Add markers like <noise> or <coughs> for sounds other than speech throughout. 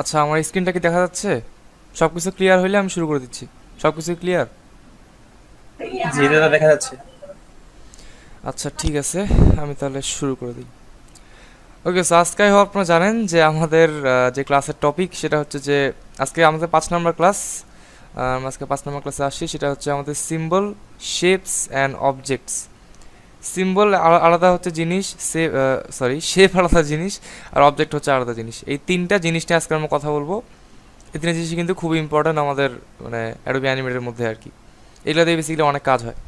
আচ্ছা আমার স্ক্রিনটা কি দেখা যাচ্ছে সব কিছু ক্লিয়ার হইলে আমি শুরু করে দিচ্ছি সব কিছু ক্লিয়ার জি দাদা দেখা যাচ্ছে আচ্ছা ঠিক আছে আমি তাহলে শুরু করে দিই ওকে সো আজকে আপনারা জানেন যে আমাদের যে ক্লাসের টপিক সেটা হচ্ছে যে আজকে আমাদের পাঁচ নম্বর ক্লাস আজকে পাঁচ নম্বর ক্লাসে আসছি সেটা হচ্ছে আমাদের symbol shapes and objects symbol আলাদা হচ্ছে জিনিস সে সরি শেপ আলাদা জিনিস আর অবজেক্ট হচ্ছে আলাদা জিনিস এই তিনটা জিনিস নিয়ে আজকে আমরা কথা বলবো এই তিনটা জিনিস কিন্তু খুব ইম্পর্ট্যান্ট আমাদের মানে অ্যাডোবি অ্যানিমেটের মধ্যে আর কি এগুলো দিয়ে বেসিক্যালি অনেক কাজ হয়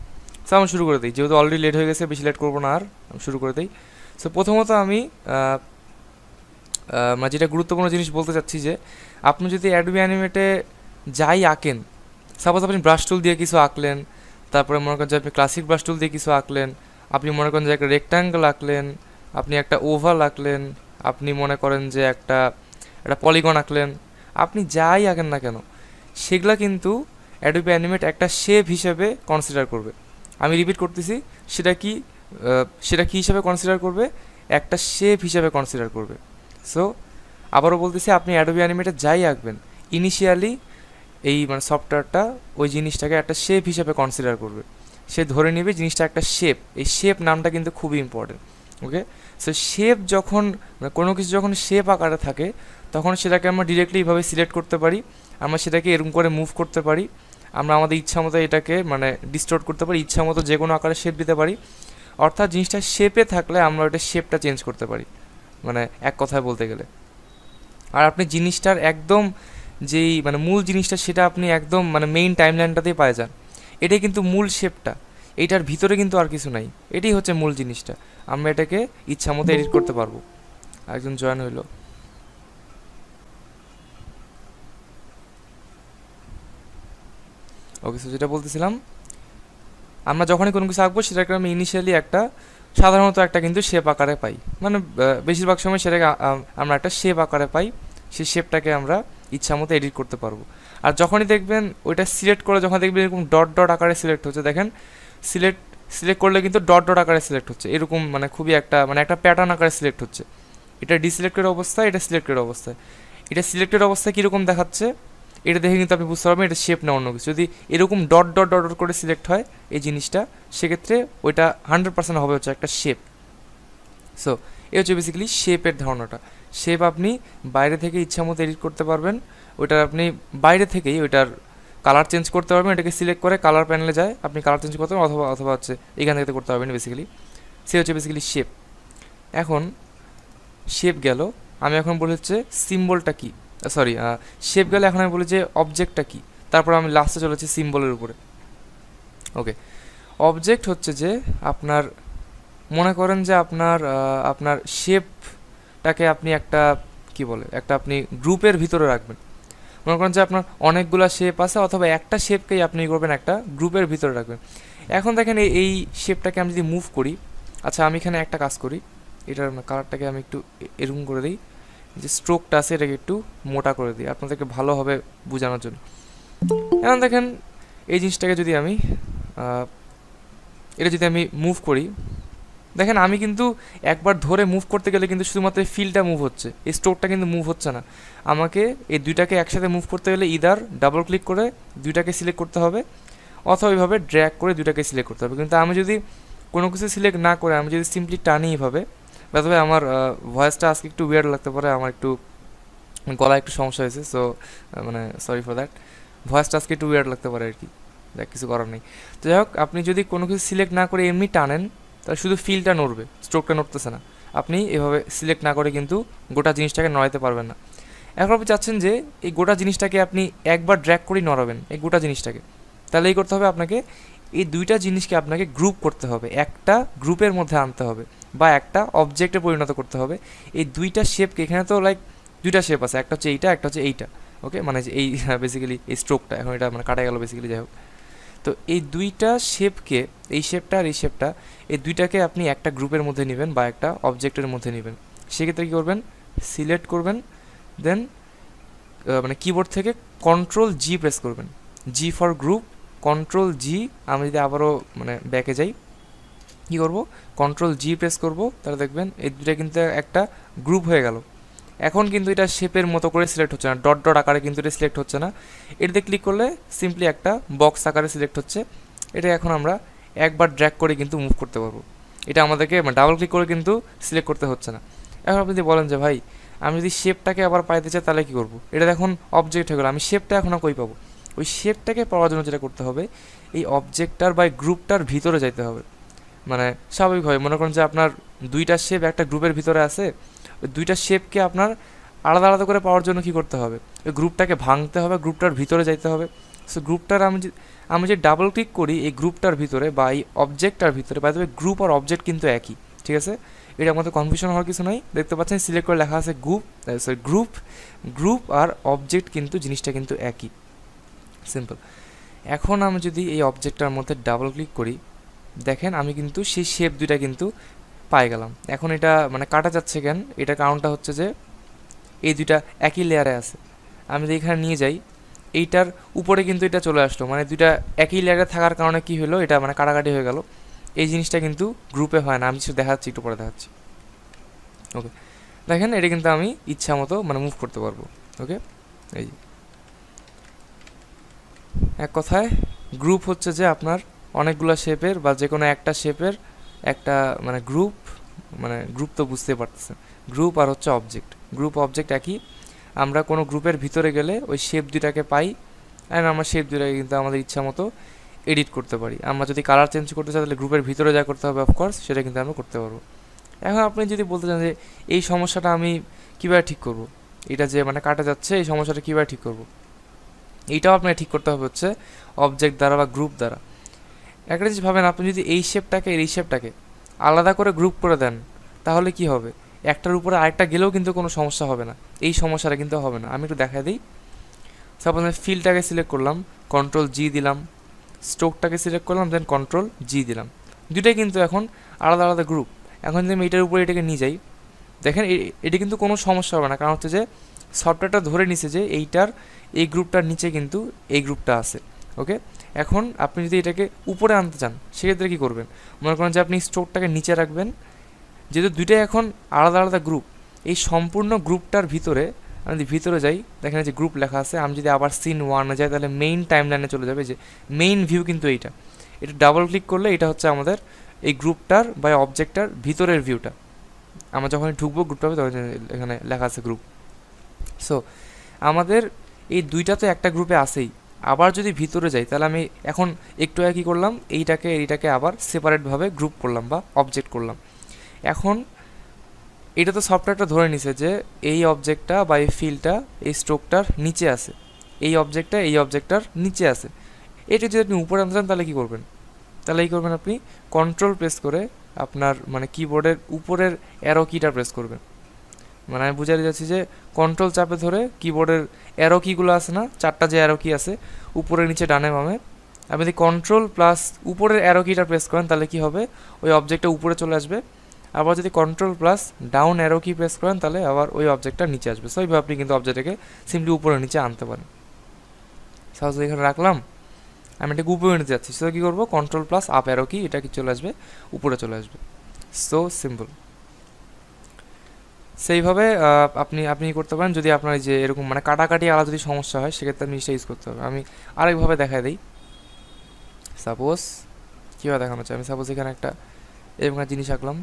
সো আমি শুরু করে দিই যেহেতু অলরেডি লেট হয়ে গেছে বেশি লেট করবো না আর আমি শুরু করে দিই সো প্রথমত আমি মানে যেটা গুরুত্বপূর্ণ জিনিস বলতে চাচ্ছি যে আপনি যদি অ্যাডোবি অ্যানিমেটে যাই আঁকেন সাপোজ আপনি ব্রাশ টুল দিয়ে কিছু আঁকলেন তারপরে মনে করেন যে আপনি ক্লাসিক ব্রাশ টুল দিয়ে কিছু আঁকলেন আপনি মনে করেন যে একটা রেক্ট্যাঙ্গেল আঁকলেন আপনি একটা ওভাল আঁকলেন আপনি মনে করেন যে একটা একটা পলিগন আঁকলেন আপনি যাই আঁকেন না কেন সেগুলো কিন্তু অ্যাডোবি অ্যানিমেট একটা শেপ হিসেবে কনসিডার করবে আমি রিপিট করতেছি সেটা কি সেটা কী হিসাবে কনসিডার করবে একটা শেপ হিসাবে কনসিডার করবে সো আবারও বলতেছি আপনি অ্যাডোবি অ্যানিমেটে যাই আঁকবেন ইনিশিয়ালি এই মানে সফটওয়্যারটা ওই জিনিসটাকে একটা শেপ হিসাবে কনসিডার করবে সে ধরে নেবে জিনিসটা একটা শেপ এই শেপ নামটা কিন্তু খুবই ইম্পর্টেন্ট ওকে সো শেপ যখন কোনো কিছু যখন শেপ আকারে থাকে তখন সেটাকে আমরা ডিরেক্টলি এইভাবে সিলেক্ট করতে পারি আমরা সেটাকে এরকম করে মুভ করতে পারি আমরা আমাদের ইচ্ছা মতো এটাকে মানে ডিস্টোর্ট করতে পারি ইচ্ছা মতো যে কোনো আকারে শেপ দিতে পারি অর্থাৎ জিনিসটা শেপে থাকলে আমরা ওটা শেপটা চেঞ্জ করতে পারি মানে এক কথায় বলতে গেলে আর আপনি জিনিসটার একদম যেই মানে মূল জিনিসটা সেটা আপনি একদম মানে মেইন টাইম লাইনটাতেই পায়ে যান এটাই কিন্তু মূল শেপটা এইটার ভিতরে কিন্তু আর কিছু নাই এটাই হচ্ছে মূল জিনিসটা আমরা এটাকে ইচ্ছা মতো এডিট করতে পারবো একজন জয়েন হইলো ওকে সো যেটা বলতেছিলাম আমরা যখনই কোনো কিছু আঁকবো সেটাকে আমি ইনিশিয়ালি একটা সাধারণত একটা কিন্তু শেপ আকারে পাই মানে বেশিরভাগ সময় সেটাকে আমরা একটা শেপ আকারে পাই সেই শেপটাকে আমরা ইচ্ছা মতো এডিট করতে পারবো আর যখনই দেখবেন ওইটা সিলেক্ট করে যখন দেখবেন এরকম ডট ডট আকারে সিলেক্ট হচ্ছে দেখেন সিলেক্ট সিলেক্ট করলে কিন্তু ডট ডট আকারে সিলেক্ট হচ্ছে এরকম মানে খুবই একটা মানে একটা প্যাটার্ন আকারে সিলেক্ট হচ্ছে এটা ডিসিলেক্টেড অবস্থা এটা সিলেক্টেড অবস্থায় এটা সিলেক্টেড অবস্থায় কীরকম দেখাচ্ছে এটা দেখে কিন্তু আপনি বুঝতে পারবেন এটা শেপ না অন্য কিছু যদি এরকম ডট ডট ডট করে সিলেক্ট হয় এই জিনিসটা সেক্ষেত্রে ওইটা হান্ড্রেড পার্সেন্ট হবে হচ্ছে একটা শেপ সো এ হচ্ছে বেসিক্যালি শেপের ধারণাটা শেপ আপনি বাইরে থেকে ইচ্ছা মতো এডিট করতে পারবেন ওইটার আপনি বাইরে থেকেই ওইটার কালার চেঞ্জ করতে পারবেন এটাকে সিলেক্ট করে কালার প্যানেলে যায় আপনি কালার চেঞ্জ করতে পারবেন অথবা অথবা হচ্ছে এখান থেকে করতে পারবেন বেসিক্যালি সে হচ্ছে বেসিক্যালি শেপ এখন শেপ গেল আমি এখন বলি হচ্ছে সিম্বলটা কী সরি শেপ গেলে এখন আমি বলি যে অবজেক্টটা কী তারপর আমি লাস্টে চলে যাচ্ছি সিম্বলের উপরে ওকে অবজেক্ট হচ্ছে যে আপনার মনে করেন যে আপনার আপনার শেপটাকে আপনি একটা কি বলে একটা আপনি গ্রুপের ভিতরে রাখবেন মনে করেন যে আপনার অনেকগুলো শেপ আছে অথবা একটা শেপকেই আপনি করবেন একটা গ্রুপের ভিতরে রাখবেন এখন দেখেন এই শেপটাকে আমি যদি মুভ করি আচ্ছা আমি এখানে একটা কাজ করি এটার কালারটাকে আমি একটু এরকম করে দিই যে স্ট্রোকটা আছে এটাকে একটু মোটা করে দিই আপনাদেরকে ভালোভাবে বোঝানোর জন্য এখন দেখেন এই জিনিসটাকে যদি আমি এটা যদি আমি মুভ করি দেখেন আমি কিন্তু একবার ধরে মুভ করতে গেলে কিন্তু শুধুমাত্র এই ফিলটা মুভ হচ্ছে এই স্টোরটা কিন্তু মুভ হচ্ছে না আমাকে এই দুইটাকে একসাথে মুভ করতে গেলে ইদার ডাবল ক্লিক করে দুইটাকে সিলেক্ট করতে হবে অথবা এইভাবে ড্র্যাক করে দুইটাকে সিলেক্ট করতে হবে কিন্তু আমি যদি কোনো কিছু সিলেক্ট না করে আমি যদি সিম্পলি টানি এইভাবে বা আমার ভয়েসটা আজকে একটু উইয়ার্ড লাগতে পারে আমার একটু গলা একটু সমস্যা হয়েছে সো মানে সরি ফর দ্যাট ভয়েসটা আজকে একটু উইয়ার্ড লাগতে পারে আর কি দেখ কিছু করার নেই তো যাই হোক আপনি যদি কোনো কিছু সিলেক্ট না করে এমনি টানেন তাহলে শুধু ফিলটা নড়বে স্ট্রোকটা নড়তেছে না আপনি এভাবে সিলেক্ট না করে কিন্তু গোটা জিনিসটাকে নড়াইতে পারবেন না এখন আপনি চাচ্ছেন যে এই গোটা জিনিসটাকে আপনি একবার ড্র্যাক করেই নড়াবেন এই গোটা জিনিসটাকে তাহলে এই করতে হবে আপনাকে এই দুইটা জিনিসকে আপনাকে গ্রুপ করতে হবে একটা গ্রুপের মধ্যে আনতে হবে বা একটা অবজেক্টে পরিণত করতে হবে এই দুইটা শেপকে এখানে তো লাইক দুইটা শেপ আছে একটা হচ্ছে এইটা একটা হচ্ছে এইটা ওকে মানে এই বেসিক্যালি <laughs> এই স্ট্রোকটা এখন এটা মানে কাটা গেল বেসিক্যালি যাই হোক তো এই দুইটা শেপকে এই শেপটা আর এই শেপটা এই দুইটাকে আপনি একটা গ্রুপের মধ্যে নেবেন বা একটা অবজেক্টের মধ্যে নেবেন সেক্ষেত্রে কী করবেন সিলেক্ট করবেন দেন মানে কিবোর্ড থেকে কন্ট্রোল জি প্রেস করবেন G for group control G আমি যদি আবারও মানে ব্যাকে যাই কী করবো কন্ট্রোল জি প্রেস করবো তাহলে দেখবেন এই দুটা কিন্তু একটা গ্রুপ হয়ে গেল এখন কিন্তু এটা শেপের মতো করে সিলেক্ট হচ্ছে না ডট ডট আকারে কিন্তু এটা সিলেক্ট হচ্ছে না এটাতে ক্লিক করলে সিম্পলি একটা বক্স আকারে সিলেক্ট হচ্ছে এটা এখন আমরা একবার ড্র্যাক করে কিন্তু মুভ করতে পারবো এটা আমাদেরকে ডাবল মানে ক্লিক করে কিন্তু সিলেক্ট করতে হচ্ছে না এখন আপনি যদি বলেন যে ভাই আমি যদি শেপটাকে আবার পাইতে চাই তাহলে কী করবো এটা এখন অবজেক্ট হয়ে গেলো আমি শেপটা এখন কই পাবো ওই শেপটাকে পাওয়ার জন্য যেটা করতে হবে এই অবজেক্টটার বা গ্রুপটার ভিতরে যাইতে হবে মানে স্বাভাবিকভাবে মনে করেন যে আপনার দুইটা শেপ একটা গ্রুপের ভিতরে আছে দুইটা শেপকে আপনার আলাদা আলাদা করে পাওয়ার জন্য কি করতে হবে ওই গ্রুপটাকে ভাঙতে হবে গ্রুপটার ভিতরে যাইতে হবে সো গ্রুপটার আমি আমি যে ডাবল ক্লিক করি এই গ্রুপটার ভিতরে বা এই অবজেক্টটার ভিতরে বা গ্রুপ আর অবজেক্ট কিন্তু একই ঠিক আছে এটা আমাদের কনফিউশন হওয়ার কিছু নাই দেখতে পাচ্ছেন সিলেক্ট করে লেখা আছে গ্রুপ সরি গ্রুপ গ্রুপ আর অবজেক্ট কিন্তু জিনিসটা কিন্তু একই সিম্পল এখন আমি যদি এই অবজেক্টটার মধ্যে ডাবল ক্লিক করি দেখেন আমি কিন্তু সেই শেপ দুইটা কিন্তু পায়ে গেলাম এখন এটা মানে কাটা যাচ্ছে কেন এটা কারণটা হচ্ছে যে এই দুইটা একই লেয়ারে আছে আমি যদি এখানে নিয়ে যাই এইটার উপরে কিন্তু এটা চলে আসলো মানে দুইটা একই লেয়ারে থাকার কারণে কি হলো এটা মানে কাটাকাটি হয়ে গেল এই জিনিসটা কিন্তু গ্রুপে হয় না আমি কিছু দেখাচ্ছি একটু পরে দেখাচ্ছি ওকে দেখেন এটা কিন্তু আমি ইচ্ছা মতো মানে মুভ করতে পারবো ওকে এই এক কথায় গ্রুপ হচ্ছে যে আপনার অনেকগুলো শেপের বা যে কোনো একটা শেপের একটা মানে গ্রুপ মানে গ্রুপ তো বুঝতে পারতেছেন গ্রুপ আর হচ্ছে অবজেক্ট গ্রুপ অবজেক্ট একই আমরা কোনো গ্রুপের ভিতরে গেলে ওই শেপ দুটাকে পাই অ্যান্ড আমরা শেপ দুটাকে কিন্তু আমাদের ইচ্ছা মতো এডিট করতে পারি আমরা যদি কালার চেঞ্জ করতে চাই তাহলে গ্রুপের ভিতরে যা করতে হবে অফকোর্স সেটা কিন্তু আমরা করতে পারবো এখন আপনি যদি বলতে চান যে এই সমস্যাটা আমি কীভাবে ঠিক করব। এটা যে মানে কাটা যাচ্ছে এই সমস্যাটা কীভাবে ঠিক করব। এইটাও আপনাকে ঠিক করতে হবে হচ্ছে অবজেক্ট দ্বারা বা গ্রুপ দ্বারা একটা জিনিস ভাবেন আপনি যদি এই শেপটাকে এই শেপটাকে আলাদা করে গ্রুপ করে দেন তাহলে কি হবে একটার উপরে আরেকটা গেলেও কিন্তু কোনো সমস্যা হবে না এই সমস্যাটা কিন্তু হবে না আমি একটু দেখা দিই সাপোজ আমি ফিলটাকে সিলেক্ট করলাম কন্ট্রোল জি দিলাম স্ট্রোকটাকে সিলেক্ট করলাম দেন কন্ট্রোল জি দিলাম দুটাই কিন্তু এখন আলাদা আলাদা গ্রুপ এখন যদি আমি এটার উপরে এটাকে নিয়ে যাই দেখেন এটি কিন্তু কোনো সমস্যা হবে না কারণ হচ্ছে যে সফটওয়্যারটা ধরে নিছে যে এইটার এই গ্রুপটার নিচে কিন্তু এই গ্রুপটা আছে ওকে এখন আপনি যদি এটাকে উপরে আনতে চান সেক্ষেত্রে কী করবেন মনে করেন যে আপনি স্টোরটাকে নিচে রাখবেন যেহেতু দুইটাই এখন আলাদা আলাদা গ্রুপ এই সম্পূর্ণ গ্রুপটার ভিতরে আমি যদি ভিতরে যাই দেখেন যে গ্রুপ লেখা আছে আমি যদি আবার সিন ওয়ানে যাই তাহলে মেইন টাইম লাইনে চলে যাবে যে মেইন ভিউ কিন্তু এইটা এটা ডাবল ক্লিক করলে এটা হচ্ছে আমাদের এই গ্রুপটার বা অবজেক্টটার ভিতরের ভিউটা আমরা যখন ঢুকবো গ্রুপটা তখন এখানে লেখা আছে গ্রুপ সো আমাদের এই দুইটা তো একটা গ্রুপে আসেই আবার যদি ভিতরে যাই তাহলে আমি এখন একটু কী করলাম এইটাকে এইটাকে আবার সেপারেটভাবে গ্রুপ করলাম বা অবজেক্ট করলাম এখন এটা তো সফটওয়্যারটা ধরে নিছে যে এই অবজেক্টটা বা এই ফিলটা এই স্ট্রোকটার নিচে আছে এই অবজেক্টটা এই অবজেক্টটার নিচে আছে এটা যদি আপনি উপরে আনতে চান তাহলে কী করবেন তাহলে কী করবেন আপনি কন্ট্রোল প্রেস করে আপনার মানে কিবোর্ডের উপরের অ্যারো কিটা প্রেস করবেন মানে আমি বুঝাতে যাচ্ছি যে কন্ট্রোল চাপে ধরে কিবোর্ডের অ্যারো কিগুলো আছে না চারটা যে অ্যারো কি আছে উপরে নিচে ডানে বামে আপনি যদি কন্ট্রোল প্লাস উপরের অ্যারো কিটা প্রেস করেন তাহলে কি হবে ওই অবজেক্টটা উপরে চলে আসবে আবার যদি control plus down arrow key press করেন তাহলে আবার ওই অবজেক্টটা নিচে আসবে সো এইভাবে আপনি কিন্তু অবজেক্টটাকে সিম্পলি উপরে নিচে আনতে পারেন সাহস এখানে রাখলাম আমি এটাকে উপরে নিতে যাচ্ছি সো কী করবো কন্ট্রোল প্লাস আপ অ্যারো কি এটা কি চলে আসবে উপরে চলে আসবে সো সিম্পল সেইভাবে আপনি আপনি করতে পারেন যদি আপনার যে এরকম মানে কাটাকাটি আলাদা যদি সমস্যা হয় সেক্ষেত্রে আপনি ইউজ করতে হবে আমি আরেকভাবে দেখা দিই সাপোজ কীভাবে দেখানো হচ্ছে আমি সাপোজ এখানে একটা এরকম একটা জিনিস আঁকলাম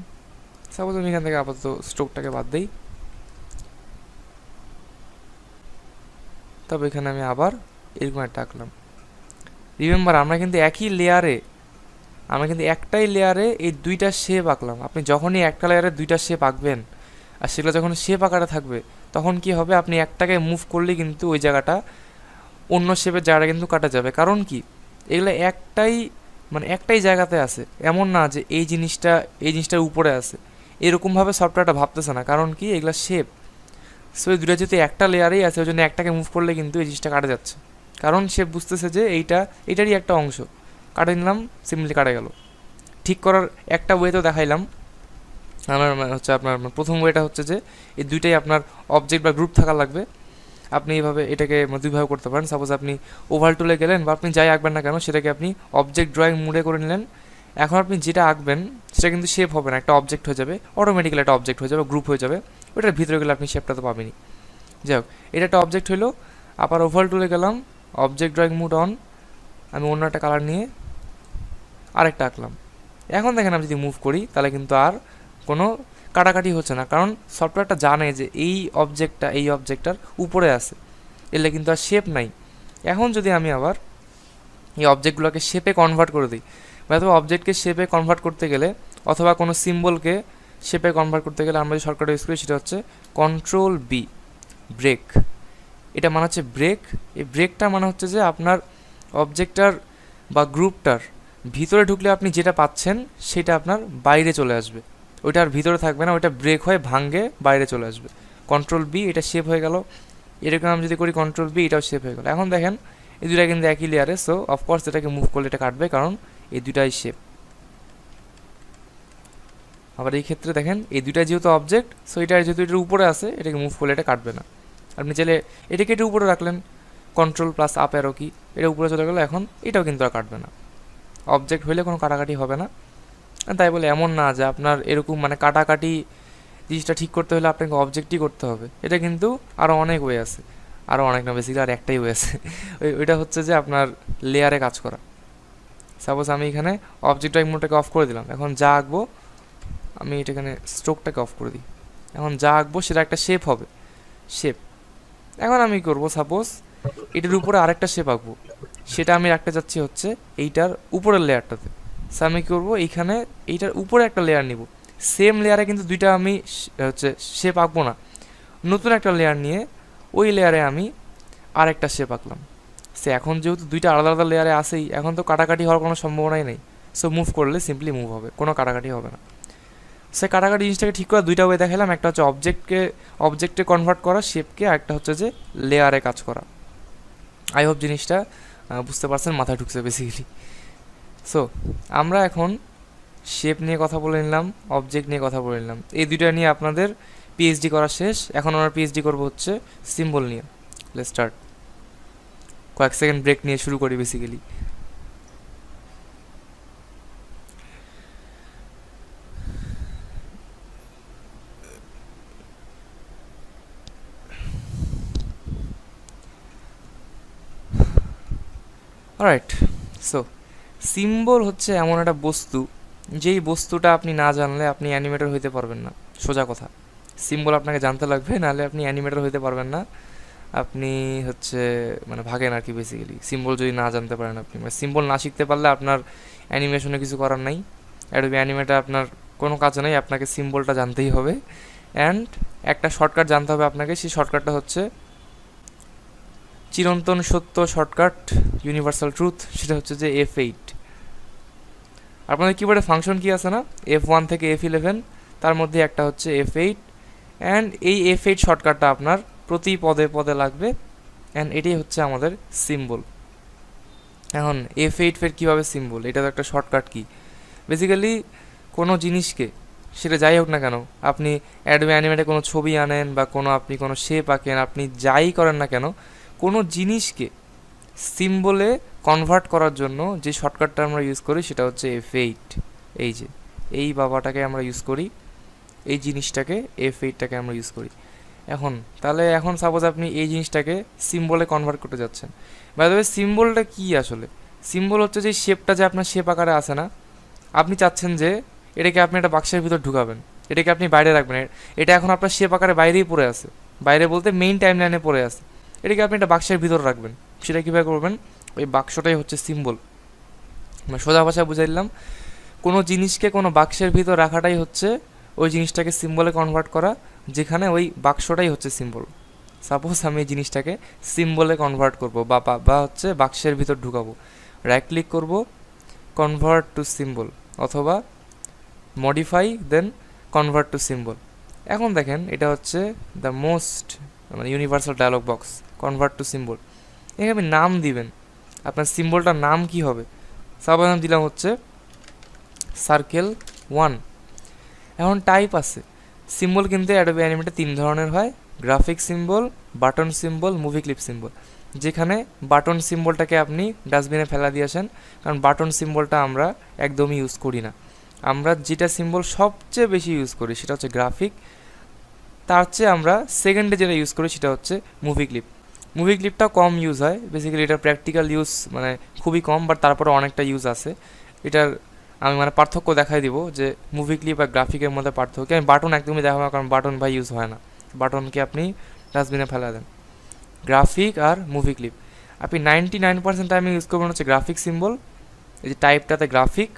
সাপোজ আমি এখান থেকে আপাতত স্ট্রোকটাকে বাদ দিই তবে এখানে আমি আবার এরকম একটা আঁকলাম রিমেম্বার আমরা কিন্তু একই লেয়ারে আমরা কিন্তু একটাই লেয়ারে এই দুইটা শেপ আঁকলাম আপনি যখনই একটা লেয়ারে দুইটা শেপ আঁকবেন আর সেগুলো যখন শেপ আকারে থাকবে তখন কি হবে আপনি একটাকে মুভ করলে কিন্তু ওই জায়গাটা অন্য শেপের জায়গাটা কিন্তু কাটা যাবে কারণ কি এগুলো একটাই মানে একটাই জায়গাতে আছে এমন না যে এই জিনিসটা এই জিনিসটার উপরে আছে এরকমভাবে সফটওয়্যারটা ভাবতেছে না কারণ কি এগুলো শেপ সো এই দুটো যেহেতু একটা লেয়ারেই আছে ওই জন্য একটাকে মুভ করলে কিন্তু এই জিনিসটা কাটা যাচ্ছে কারণ সে বুঝতেছে যে এইটা এইটারই একটা অংশ কাটে নিলাম সিম্পলি কাটা গেল ঠিক করার একটা ওয়ে তো দেখাইলাম আমার হচ্ছে আপনার প্রথম ওয়েটা হচ্ছে যে এই দুইটাই আপনার অবজেক্ট বা গ্রুপ থাকা লাগবে আপনি এইভাবে এটাকে দুইভাবে করতে পারেন সাপোজ আপনি ওভার টুলে গেলেন বা আপনি যাই আঁকবেন না কেন সেটাকে আপনি অবজেক্ট ড্রয়িং মুডে করে নিলেন এখন আপনি যেটা আঁকবেন সেটা কিন্তু শেপ হবে না একটা অবজেক্ট হয়ে যাবে অটোমেটিক্যালি একটা অবজেক্ট হয়ে যাবে গ্রুপ হয়ে যাবে ওটার ভিতরে গেলে আপনি শেপটা তো পাবেনি যাই হোক এটা একটা অবজেক্ট হলো আবার ওভার টুলে গেলাম অবজেক্ট ড্রয়িং মুড অন আমি অন্য একটা কালার নিয়ে আরেকটা আঁকলাম এখন দেখেন আমি যদি মুভ করি তাহলে কিন্তু আর কোনো কাটাকাটি হচ্ছে না কারণ সফটওয়্যারটা জানে যে এই অবজেক্টটা এই অবজেক্টটার উপরে আছে এলে কিন্তু আর শেপ নাই এখন যদি আমি আবার এই অবজেক্টগুলোকে শেপে কনভার্ট করে দিই বা অথবা অবজেক্টকে শেপে কনভার্ট করতে গেলে অথবা কোনো সিম্বলকে শেপে কনভার্ট করতে গেলে আমরা যে শর্টকাট ইউজ করি সেটা হচ্ছে কন্ট্রোল বি ব্রেক এটা মানে হচ্ছে ব্রেক এই ব্রেকটা মানে হচ্ছে যে আপনার অবজেক্টটার বা গ্রুপটার ভিতরে ঢুকলে আপনি যেটা পাচ্ছেন সেটা আপনার বাইরে চলে আসবে ওইটা আর ভিতরে থাকবে না ওইটা ব্রেক হয়ে ভাঙ্গে বাইরে চলে আসবে কন্ট্রোল বি এটা শেপ হয়ে গেল এরকম আমি যদি করি কন্ট্রোল বি এটাও শেপ হয়ে গেল এখন দেখেন এই দুটা কিন্তু একই লেয়ারে সো অফকোর্স এটাকে মুভ করলে এটা কাটবে কারণ এই দুটাই শেপ আবার এই ক্ষেত্রে দেখেন এই দুটা যেহেতু অবজেক্ট সো এটা যেহেতু এটার উপরে আছে এটাকে মুভ করলে এটা কাটবে না আপনি চাইলে এটাকে এটা উপরে রাখলেন কন্ট্রোল প্লাস আপ অ্যারো কি এটা উপরে চলে গেলো এখন এটাও কিন্তু আর কাটবে না অবজেক্ট হইলে কোনো কাটাকাটি হবে না হ্যাঁ, তাই বলে এমন না যে আপনার এরকম মানে কাটাকাটি জিনিসটা ঠিক করতে হলে আপনাকে অবজেক্টই করতে হবে এটা কিন্তু আরও অনেক ওয়ে আছে আরও অনেক না বেসিকালি আর একটাই ওয়ে আছে <laughs> ওই ওইটা হচ্ছে যে আপনার লেয়ারে কাজ করা সাপোজ আমি এখানে অবজেক্ট ড্রয়িং মোটাকে অফ করে দিলাম এখন যা আঁকবো আমি এটা এখানে স্ট্রোকটাকে অফ করে দিই এখন যা আঁকবো সেটা একটা শেপ হবে শেপ এখন আমি করব সাপোজ এটার উপরে আরেকটা শেপ আঁকবো সেটা আমি রাখতে যাচ্ছি হচ্ছে এইটার উপরের লেয়ারটাতে সো আমি কী করবো এইখানে এইটার উপরে একটা লেয়ার নিব সেম লেয়ারে কিন্তু দুইটা আমি হচ্ছে শেপ আঁকবো না নতুন একটা লেয়ার নিয়ে ওই লেয়ারে আমি আরেকটা শেপ আঁকলাম সে এখন যেহেতু দুইটা আলাদা আলাদা লেয়ারে আসেই এখন তো কাটাকাটি হওয়ার কোনো সম্ভাবনাই নেই সো মুভ করলে সিম্পলি মুভ হবে কোনো কাটাকাটি হবে না সে কাটাকাটি জিনিসটাকে ঠিক করে দুইটা ওয়ে দেখালাম একটা হচ্ছে অবজেক্টকে অবজেক্টে কনভার্ট করা শেপকে আর একটা হচ্ছে যে লেয়ারে কাজ করা আই হোপ জিনিসটা বুঝতে পারছেন মাথায় ঢুকছে বেসিক্যালি সো আমরা এখন শেপ নিয়ে কথা বলে নিলাম অবজেক্ট নিয়ে কথা বলে নিলাম এই দুইটা নিয়ে আপনাদের পিএইচডি করা শেষ এখন আমরা পিএইচডি করব হচ্ছে সিম্বল নিয়ে লে স্টার্ট কয়েক সেকেন্ড ব্রেক নিয়ে শুরু করি বেসিক্যালি alright so সিম্বল হচ্ছে এমন একটা বস্তু যেই বস্তুটা আপনি না জানলে আপনি অ্যানিমেটর হইতে পারবেন না সোজা কথা সিম্বল আপনাকে জানতে লাগবে নাহলে আপনি অ্যানিমেটর হইতে পারবেন না আপনি হচ্ছে মানে ভাগেন আর কি বেসিক্যালি সিম্বল যদি না জানতে পারেন আপনি মানে সিম্বল না শিখতে পারলে আপনার অ্যানিমেশনে কিছু করার নাই অ্যাডবি অ্যানিমেটা আপনার কোনো কাজ নেই আপনাকে সিম্বলটা জানতেই হবে অ্যান্ড একটা শর্টকাট জানতে হবে আপনাকে সেই শর্টকাটটা হচ্ছে চিরন্তন সত্য শর্টকাট ইউনিভার্সাল ট্রুথ সেটা হচ্ছে যে এফ এইট আপনাদের কিবোর্ডে ফাংশন কি আছে না এফ ওয়ান থেকে এফ ইলেভেন তার মধ্যে একটা হচ্ছে এফ এইট অ্যান্ড এই এফ এইট শর্টকাটটা আপনার প্রতি পদে পদে লাগবে অ্যান্ড এটাই হচ্ছে আমাদের সিম্বল এখন এফ এইট ফের কীভাবে সিম্বল এটা তো একটা শর্টকাট কি বেসিক্যালি কোনো জিনিসকে সেটা যাই হোক না কেন আপনি অ্যাডবে অ্যানিমেটে কোনো ছবি আনেন বা কোনো আপনি কোনো শেপ আঁকেন আপনি যাই করেন না কেন কোনো জিনিসকে সিম্বলে কনভার্ট করার জন্য যে শর্টকাটটা আমরা ইউজ করি সেটা হচ্ছে এফ এইট এই যে এই বাবাটাকে আমরা ইউজ করি এই জিনিসটাকে এফ এইটটাকে আমরা ইউজ করি এখন তাহলে এখন সাপোজ আপনি এই জিনিসটাকে সিম্বলে কনভার্ট করতে যাচ্ছেন বাই দ্য সিম্বলটা কী আসলে সিম্বল হচ্ছে যে শেপটা যে আপনার শেপ আকারে আসে না আপনি চাচ্ছেন যে এটাকে আপনি একটা বাক্সের ভিতর ঢুকাবেন এটাকে আপনি বাইরে রাখবেন এটা এখন আপনার শেপ আকারে বাইরেই পড়ে আছে বাইরে বলতে মেইন টাইম লাইনে পড়ে আছে এটাকে আপনি একটা বাক্সের ভিতর রাখবেন সেটা কীভাবে করবেন ওই বাক্সটাই হচ্ছে সিম্বল মানে সোজা ভাষায় বুঝাই দিলাম কোনো জিনিসকে কোনো বাক্সের ভিতর রাখাটাই হচ্ছে ওই জিনিসটাকে সিম্বলে কনভার্ট করা যেখানে ওই বাক্সটাই হচ্ছে সিম্বল সাপোজ আমি এই জিনিসটাকে সিম্বলে কনভার্ট করব বা বা হচ্ছে বাক্সের ভিতর ঢুকাবো রাইট ক্লিক করব কনভার্ট টু সিম্বল অথবা modify then convert to symbol এখন দেখেন এটা হচ্ছে দ্য মোস্ট মানে universal dialog box convert to symbol এখানে আপনি নাম দিবেন আপনার সিম্বলটার নাম কি হবে সাপোজ নাম দিলাম হচ্ছে সার্কেল ওয়ান এখন টাইপ আছে সিম্বল কিন্তু অ্যাডোবি অ্যানিমেটে তিন ধরনের হয় graphic symbol button symbol movie clip symbol যেখানে বাটন সিম্বলটাকে আপনি ডাস্টবিনে ফেলা দিয়েছেন কারণ বাটন সিম্বলটা আমরা একদমই ইউজ করি না আমরা যেটা সিম্বল সবচেয়ে বেশি ইউজ করি সেটা হচ্ছে গ্রাফিক তার চেয়ে আমরা সেকেন্ডে যেটা ইউজ করি সেটা হচ্ছে মুভি ক্লিপ মুভি ক্লিপটা কম ইউজ হয় বেসিক্যালি এটার প্র্যাকটিক্যাল ইউজ মানে খুবই কম বাট তারপরে অনেকটা ইউজ আছে এটার আমি মানে পার্থক্য দেখাই দিব যে মুভি ক্লিপ আর গ্রাফিকের মধ্যে পার্থক্য আমি বাটন একদমই দেখাবো না কারণ বাটন ভাই ইউজ হয় না বাটনকে আপনি ডাস্টবিনে ফেলা দেন গ্রাফিক আর মুভি ক্লিপ আপনি নাইনটি নাইন পার্সেন্ট টাইমে ইউজ করবেন হচ্ছে গ্রাফিক সিম্বল এই যে টাইপটাতে গ্রাফিক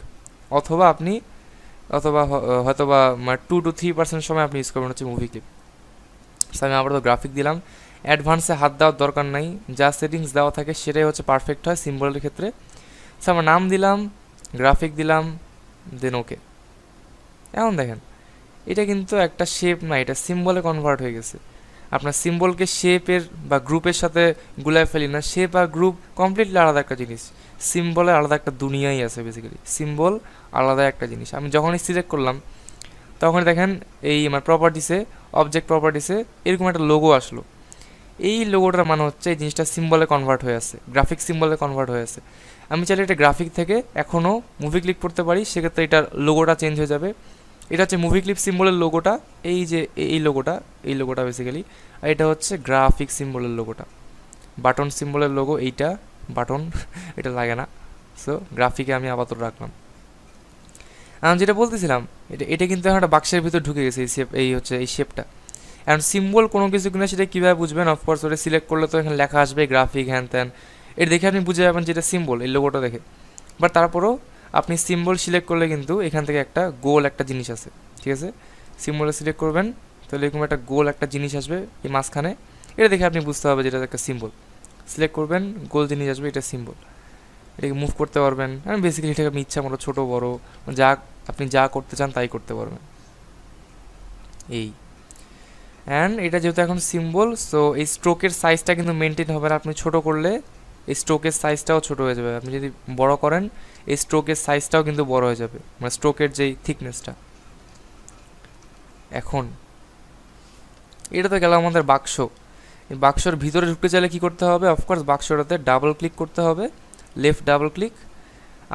অথবা আপনি অথবা হয়তো বা টু টু থ্রি পার্সেন্ট সময় আপনি ইউজ করবেন হচ্ছে মুভি ক্লিপ আমি আবার তো গ্রাফিক দিলাম অ্যাডভান্সে হাত দেওয়ার দরকার নাই যা সেটিংস দেওয়া থাকে সেটাই হচ্ছে পারফেক্ট হয় সিম্বলের ক্ষেত্রে সে আমরা নাম দিলাম গ্রাফিক দিলাম দেন ওকে এখন দেখেন এটা কিন্তু একটা শেপ না এটা সিম্বলে কনভার্ট হয়ে গেছে আপনার সিম্বলকে শেপের বা গ্রুপের সাথে গুলায় ফেলি না শেপ আর গ্রুপ কমপ্লিটলি আলাদা একটা জিনিস সিম্বলের আলাদা একটা দুনিয়াই আছে বেসিক্যালি সিম্বল আলাদা একটা জিনিস আমি যখনই সিলেক্ট করলাম তখন দেখেন এই আমার প্রপার্টিসে অবজেক্ট প্রপার্টিসে এরকম একটা লোগো আসলো এই লোগোটার মানে হচ্ছে এই জিনিসটা সিম্বলে কনভার্ট হয়ে আছে গ্রাফিক সিম্বলে কনভার্ট হয়ে আছে আমি চাইলে এটা গ্রাফিক থেকে এখনও মুভি ক্লিক করতে পারি সেক্ষেত্রে এটার লোগোটা চেঞ্জ হয়ে যাবে এটা হচ্ছে মুভি ক্লিপ সিম্বলের লোগোটা এই যে এই লোগোটা এই লোগোটা বেসিক্যালি আর এটা হচ্ছে গ্রাফিক সিম্বলের লোগোটা বাটন সিম্বলের লোগো এইটা বাটন <laughs> এটা লাগে না সো গ্রাফিকে আমি আপাতত রাখলাম আমি যেটা বলতেছিলাম এটা এটা কিন্তু এখন একটা বাক্সের ভিতর ঢুকে গেছে এই শেপ এই হচ্ছে এই শেপটা অ্যান্ড সিম্বল কোনো কিছু কিনা সেটা কীভাবে বুঝবেন অফকোর্স ওটা সিলেক্ট করলে তো এখানে লেখা আসবে গ্রাফিক হ্যান ত্যান এটা দেখে আপনি বুঝে যাবেন যেটা সিম্বল এই লোগোটা দেখে বাট তারপরেও আপনি সিম্বল সিলেক্ট করলে কিন্তু এখান থেকে একটা গোল একটা জিনিস আছে ঠিক আছে সিম্বলে সিলেক্ট করবেন তাহলে এরকম একটা গোল একটা জিনিস আসবে এই মাঝখানে এটা দেখে আপনি বুঝতে হবে যেটা একটা সিম্বল সিলেক্ট করবেন গোল জিনিস আসবে এটা সিম্বল এটাকে মুভ করতে পারবেন আমি বেসিক্যালি এটাকে আপনি ইচ্ছা মতো ছোটো বড়ো যা আপনি যা করতে চান তাই করতে পারবেন এই অ্যান্ড এটা যেহেতু এখন সিম্বল সো এই স্ট্রোকের সাইজটা কিন্তু মেনটেন হবে না আপনি ছোট করলে এই স্ট্রোকের সাইজটাও ছোট হয়ে যাবে আপনি যদি বড় করেন এই স্ট্রোকের সাইজটাও কিন্তু বড় হয়ে যাবে মানে স্ট্রোকের যেই থিকনেসটা এখন এটা তো গেল আমাদের বাক্স এই বাক্সর ভিতরে ঢুকতে চাইলে কী করতে হবে অফকোর্স বাক্সটাতে ডাবল ক্লিক করতে হবে লেফট ডাবল ক্লিক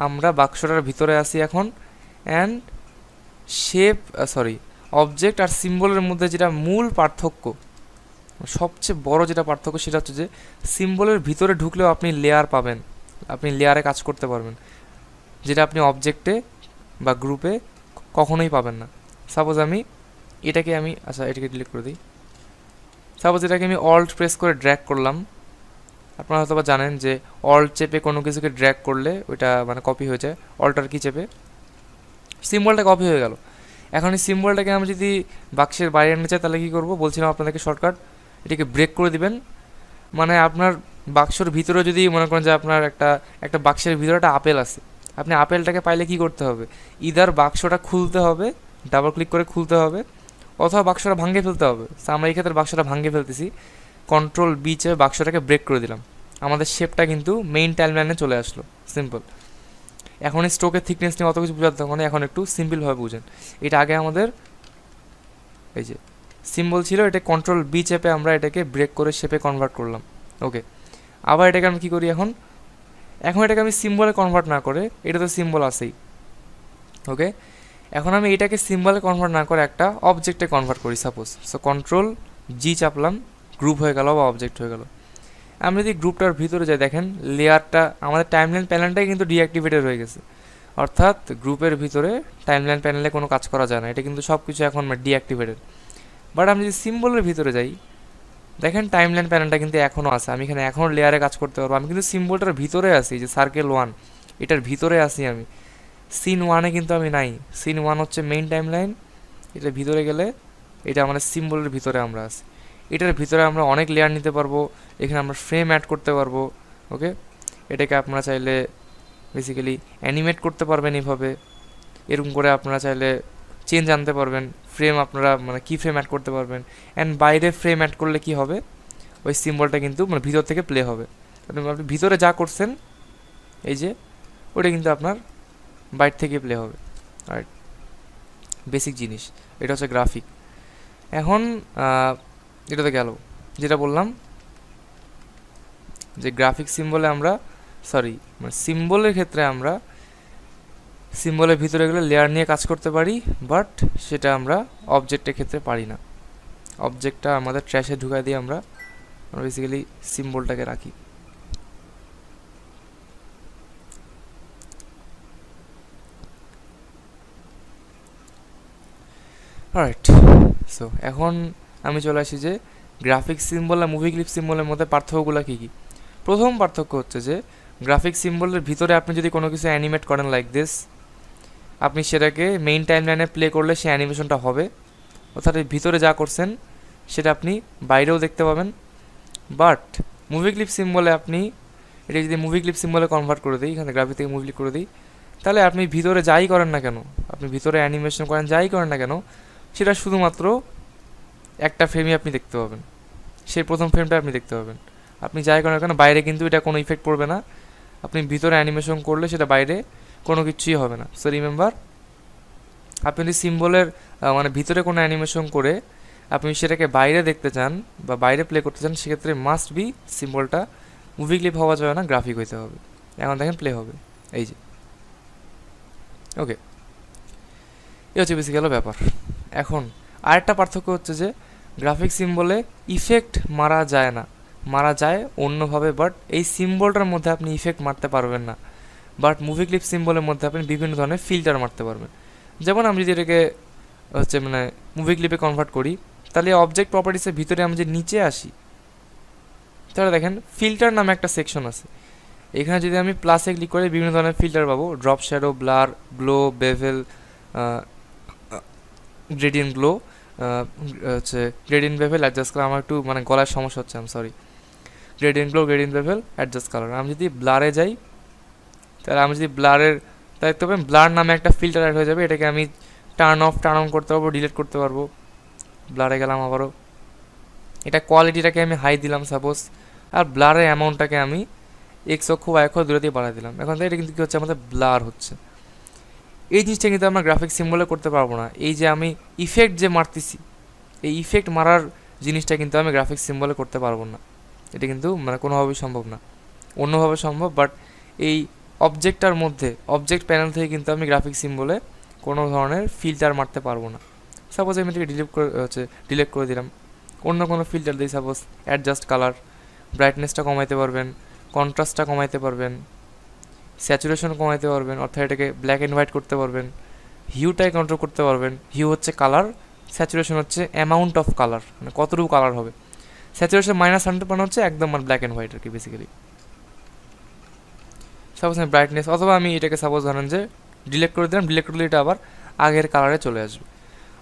আমরা বাক্সটার ভিতরে আসি এখন অ্যান্ড শেপ সরি অবজেক্ট আর সিম্বলের মধ্যে যেটা মূল পার্থক্য সবচেয়ে বড় যেটা পার্থক্য সেটা হচ্ছে যে সিম্বলের ভিতরে ঢুকলেও আপনি লেয়ার পাবেন আপনি লেয়ারে কাজ করতে পারবেন যেটা আপনি অবজেক্টে বা গ্রুপে কখনোই পাবেন না সাপোজ আমি এটাকে আমি আচ্ছা এটাকে ডিলিট করে দিই সাপোজ এটাকে আমি অল্ট প্রেস করে ড্র্যাগ করলাম আপনারা হয়তো বা জানেন যে অল্ট চেপে কোনো কিছুকে ড্র্যাগ করলে ওইটা মানে কপি হয়ে যায় অল্টার কি চেপে সিম্বলটা কপি হয়ে গেল এখন এই সিম্বলটাকে আমি যদি বাক্সের বাইরে আনতে চাই তাহলে কী করবো বলছিলাম আপনাদেরকে শর্টকাট এটাকে ব্রেক করে দিবেন মানে আপনার বাক্সর ভিতরে যদি মনে করেন যে আপনার একটা একটা বাক্সের ভিতরে একটা আপেল আছে আপনি আপেলটাকে পাইলে কি করতে হবে ইদার বাক্সটা খুলতে হবে ডাবল ক্লিক করে খুলতে হবে অথবা বাক্সটা ভাঙ্গে ফেলতে হবে তো আমরা এই ক্ষেত্রে বাক্সটা ভাঙ্গে ফেলতেছি কন্ট্রোল বিচে বাক্সটাকে ব্রেক করে দিলাম আমাদের শেপটা কিন্তু মেইন টাইমলাইনে চলে আসলো সিম্পল এখন স্ট্রোকের থিকনেস নিয়ে অত কিছু বোঝাতে তখন মানে এখন একটু সিম্পলভাবে বুঝেন এটা আগে আমাদের এই যে সিম্বল ছিল এটা কন্ট্রোল বি চেপে আমরা এটাকে ব্রেক করে শেপে কনভার্ট করলাম ওকে আবার এটাকে আমি কী করি এখন এখন এটাকে আমি সিম্বলে কনভার্ট না করে এটা তো সিম্বল আসেই ওকে এখন আমি এটাকে সিম্বলে কনভার্ট না করে একটা অবজেক্টে কনভার্ট করি সাপোজ সো কন্ট্রোল জি চাপলাম গ্রুপ হয়ে গেল বা অবজেক্ট হয়ে গেল আমরা যদি গ্রুপটার ভিতরে যাই দেখেন লেয়ারটা আমাদের টাইমলাইন প্যানেলটাই কিন্তু ডিঅ্যাক্টিভেটেড হয়ে গেছে অর্থাৎ গ্রুপের ভিতরে টাইমলাইন প্যানেলে কোনো কাজ করা যায় না এটা কিন্তু সব কিছু এখন ডিঅ্যাক্টিভেটেড বাট আমি যদি সিম্বলের ভিতরে যাই দেখেন টাইমলাইন প্যানেলটা কিন্তু এখনও আছে আমি এখানে এখনও লেয়ারে কাজ করতে পারবো আমি কিন্তু সিম্বলটার ভিতরে আছি যে সার্কেল ওয়ান এটার ভিতরে আছি আমি সিন ওয়ানে কিন্তু আমি নাই সিন ওয়ান হচ্ছে মেইন টাইমলাইন এটার ভিতরে গেলে এটা আমাদের সিম্বলের ভিতরে আমরা আছি এটার ভিতরে আমরা অনেক লেয়ার নিতে পারবো এখানে আমরা ফ্রেম অ্যাড করতে পারবো ওকে এটাকে আপনারা চাইলে বেসিক্যালি অ্যানিমেট করতে পারবেন এইভাবে এরকম করে আপনারা চাইলে চেঞ্জ আনতে পারবেন ফ্রেম আপনারা মানে কি ফ্রেম অ্যাড করতে পারবেন অ্যান্ড বাইরে ফ্রেম অ্যাড করলে কি হবে ওই সিম্বলটা কিন্তু মানে ভিতর থেকে প্লে হবে আপনি ভিতরে যা করছেন এই যে ওটা কিন্তু আপনার বাইর থেকে প্লে হবে আর বেসিক জিনিস এটা হচ্ছে গ্রাফিক এখন এটাতে গেল যেটা বললাম যে গ্রাফিক সিম্বলে আমরা সরি মানে সিম্বলের ক্ষেত্রে আমরা সিম্বলের ভিতরে গেলে লেয়ার নিয়ে কাজ করতে পারি বাট সেটা আমরা অবজেক্টের ক্ষেত্রে পারি না অবজেক্টটা আমাদের ট্র্যাশে ঢুকাই দিয়ে আমরা আমরা বেসিক্যালি সিম্বলটাকে রাখি রাইট সো এখন আমি চলে আসি যে গ্রাফিক সিম্বল আর মুভি ক্লিপ সিম্বলের মধ্যে পার্থক্যগুলো কী কী প্রথম পার্থক্য হচ্ছে যে গ্রাফিক সিম্বলের ভিতরে আপনি যদি কোনো কিছু অ্যানিমেট করেন লাইক দিস আপনি সেটাকে মেইন টাইম লাইনে প্লে করলে সেই অ্যানিমেশনটা হবে অর্থাৎ এর ভিতরে যা করছেন সেটা আপনি বাইরেও দেখতে পাবেন বাট মুভি ক্লিপ সিম্বলে আপনি এটা যদি মুভি ক্লিপ সিম্বলে কনভার্ট করে দিই এখানে গ্রাফিক থেকে মুভি ক্লিপ করে দিই তাহলে আপনি ভিতরে যাই করেন না কেন আপনি ভিতরে অ্যানিমেশন করেন যাই করেন না কেন সেটা শুধুমাত্র একটা ফ্রেমই আপনি দেখতে পাবেন সেই প্রথম ফ্রেমটা আপনি দেখতে পাবেন আপনি যাই করেন কেন বাইরে কিন্তু এটা কোনো ইফেক্ট পড়বে না আপনি ভিতরে অ্যানিমেশন করলে সেটা বাইরে কোনো কিছুই হবে না সো রিমেম্বার আপনি যদি সিম্বলের মানে ভিতরে কোনো অ্যানিমেশন করে আপনি সেটাকে বাইরে দেখতে চান বা বাইরে প্লে করতে চান সেক্ষেত্রে মাস্ট বি সিম্বলটা মুভি ক্লিপ হওয়া যাবে না গ্রাফিক হইতে হবে এখন দেখেন প্লে হবে এই যে ওকে এ হচ্ছে বেসিক্যাল ব্যাপার এখন আরেকটা পার্থক্য হচ্ছে যে গ্রাফিক সিম্বলে ইফেক্ট মারা যায় না মারা যায় অন্যভাবে বাট এই সিম্বলটার মধ্যে আপনি ইফেক্ট মারতে পারবেন না বাট মুভি ক্লিপ সিম্বলের মধ্যে আপনি বিভিন্ন ধরনের ফিল্টার মারতে পারবেন যেমন আমি যদি এটাকে হচ্ছে মানে মুভি ক্লিপে কনভার্ট করি তাহলে অবজেক্ট প্রপার্টিসের ভিতরে আমি যে নিচে আসি তাহলে দেখেন ফিল্টার নামে একটা সেকশন আছে এখানে যদি আমি প্লাসে ক্লিক করে বিভিন্ন ধরনের ফিল্টার পাবো drop shadow blur glow bevel gradient glow হচ্ছে ইন বেভেল অ্যাডজাস্ট করা আমার একটু মানে গলার সমস্যা হচ্ছে আমি sorry gradient blow in bevel adjust করার আমি যদি ব্লারে যাই তাহলে আমি যদি ব্লারের তাই দেখতে পাবেন ব্লার নামে একটা ফিল্টার অ্যাড হয়ে যাবে এটাকে আমি টার্ন অফ টার্ন অন করতে পারবো ডিলিট করতে পারবো ব্লারে গেলাম আবারও এটা কোয়ালিটিটাকে আমি হাই দিলাম সাপোজ আর ব্লারের অ্যামাউন্টটাকে আমি এক্স অক্ষ ওয়াই অক্ষ দূরে দিয়ে বাড়াই দিলাম এখন থেকে এটা কিন্তু কী হচ্ছে আমাদের ব্লার হচ্ছে এই জিনিসটা কিন্তু আমরা গ্রাফিক সিম্বলে করতে পারবো না এই যে আমি ইফেক্ট যে মারতেছি এই ইফেক্ট মারার জিনিসটা কিন্তু আমি গ্রাফিক সিম্বলে করতে পারবো না এটা কিন্তু মানে কোনোভাবেই সম্ভব না অন্যভাবে সম্ভব বাট এই অবজেক্টটার মধ্যে অবজেক্ট প্যানেল থেকে কিন্তু আমি গ্রাফিক সিম্বলে কোনো ধরনের ফিল্টার মারতে পারবো না সাপোজ আমি এটাকে ডিলিট করে হচ্ছে ডিলিট করে দিলাম অন্য কোনো ফিল্টার দিই সাপোজ অ্যাডজাস্ট কালার ব্রাইটনেসটা কমাইতে পারবেন কন্ট্রাস্টটা কমাইতে পারবেন স্যাচুরেশন কমাইতে পারবেন অর্থাৎ এটাকে ব্ল্যাক অ্যান্ড হোয়াইট করতে পারবেন হিউটাই কন্ট্রোল করতে পারবেন হিউ হচ্ছে কালার স্যাচুরেশন হচ্ছে অ্যামাউন্ট অফ কালার মানে কতটুকু কালার হবে স্যাচুরেশন মাইনাস হান্ড্রেড মানে হচ্ছে একদম মানে ব্ল্যাক অ্যান্ড হোয়াইট আর কি বেসিক্যালি সাপোজ আমি ব্রাইটনেস অথবা আমি এটাকে সাপোজ ধরেন যে ডিলেট করে দিলাম ডিলেট করে দিলে এটা আবার আগের কালারে চলে আসবে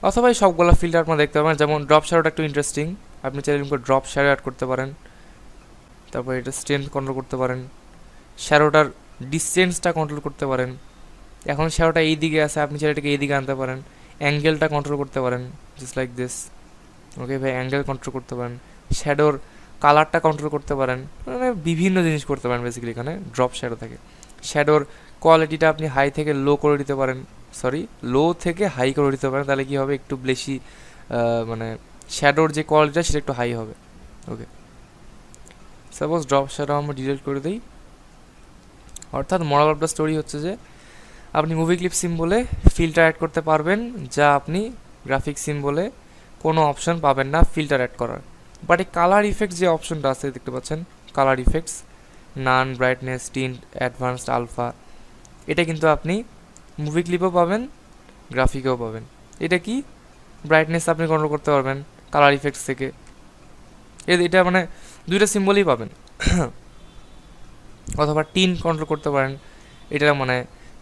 অথবা এই সবগুলো ফিল্টার আপনারা দেখতে পাবেন যেমন ড্রপ শ্যারোটা একটু ইন্টারেস্টিং আপনি চাইলে ড্রপ শ্যাডো অ্যাড করতে পারেন তারপর এটা স্ট্রেন্থ কন্ট্রোল করতে পারেন শ্যারোটার ডিস্টেন্সটা কন্ট্রোল করতে পারেন এখন শ্যাওটা এই দিকে আছে আপনি ছেলেটাকে এই দিকে আনতে পারেন অ্যাঙ্গেলটা কন্ট্রোল করতে পারেন জাস্ট লাইক দিস ওকে ভাই অ্যাঙ্গেল কন্ট্রোল করতে পারেন শ্যাডোর কালারটা কন্ট্রোল করতে পারেন মানে বিভিন্ন জিনিস করতে পারেন বেসিক্যালি এখানে ড্রপ শ্যাডো থেকে শ্যাডোর কোয়ালিটিটা আপনি হাই থেকে লো করে দিতে পারেন সরি লো থেকে হাই করে দিতে পারেন তাহলে কী হবে একটু বেশি মানে শ্যাডোর যে কোয়ালিটিটা সেটা একটু হাই হবে ওকে সাপোজ ড্রপ শ্যাডো আমরা ডিলেট করে দিই অর্থাৎ মোরাল অফ দ্য স্টোরি হচ্ছে যে আপনি মুভি ক্লিপ সিম্বলে ফিল্টার অ্যাড করতে পারবেন যা আপনি গ্রাফিক সিম্বলে কোনো অপশন পাবেন না ফিল্টার অ্যাড করার বাট এই কালার ইফেক্টস যে অপশনটা আছে দেখতে পাচ্ছেন colour effects none brightness tint advanced alpha এটা কিন্তু আপনি মুভি ক্লিপও পাবেন গ্রাফিকেও পাবেন এটা কি ব্রাইটনেস আপনি কন্ট্রোল করতে পারবেন কালার ইফেক্টস থেকে এটা মানে দুইটা সিম্বলই পাবেন অথবা টিন কন্ট্রোল করতে পারেন এটা মানে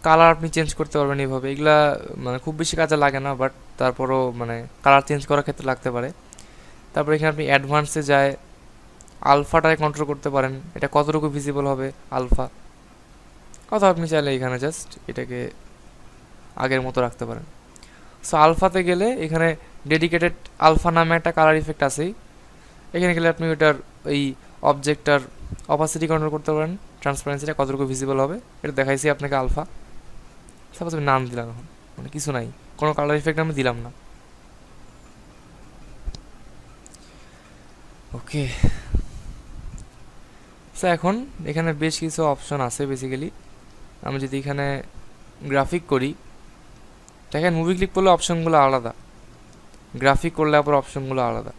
কালার আপনি চেঞ্জ করতে পারবেন এইভাবে এগুলা মানে খুব বেশি কাজে লাগে না বাট তারপরও মানে কালার চেঞ্জ করার ক্ষেত্রে লাগতে পারে তারপর এখানে আপনি অ্যাডভান্সে যায় আলফাটায় কন্ট্রোল করতে পারেন এটা কতটুকু ভিজিবল হবে আলফা অথবা আপনি চাইলে এখানে জাস্ট এটাকে আগের মতো রাখতে পারেন সো আলফাতে গেলে এখানে ডেডিকেটেড আলফা নামে একটা কালার ইফেক্ট আছেই এখানে গেলে আপনি ওটার এই অবজেক্টটার অপাসিটি কন্ট্রোল করতে পারেন ট্রান্সপারেন্সিটা কতটুকু ভিজিবল হবে এটা দেখাইছি আপনাকে আলফা সাপোজ আমি নাম দিলাম এখন মানে কিছু নাই কোনো কালার ইফেক্ট আমি দিলাম না ওকে স্যার এখন এখানে বেশ কিছু অপশন আছে বেসিক্যালি আমি যদি এখানে গ্রাফিক করি দেখেন মুভি ক্লিক করলে অপশনগুলো আলাদা গ্রাফিক করলে আবার অপশনগুলো আলাদা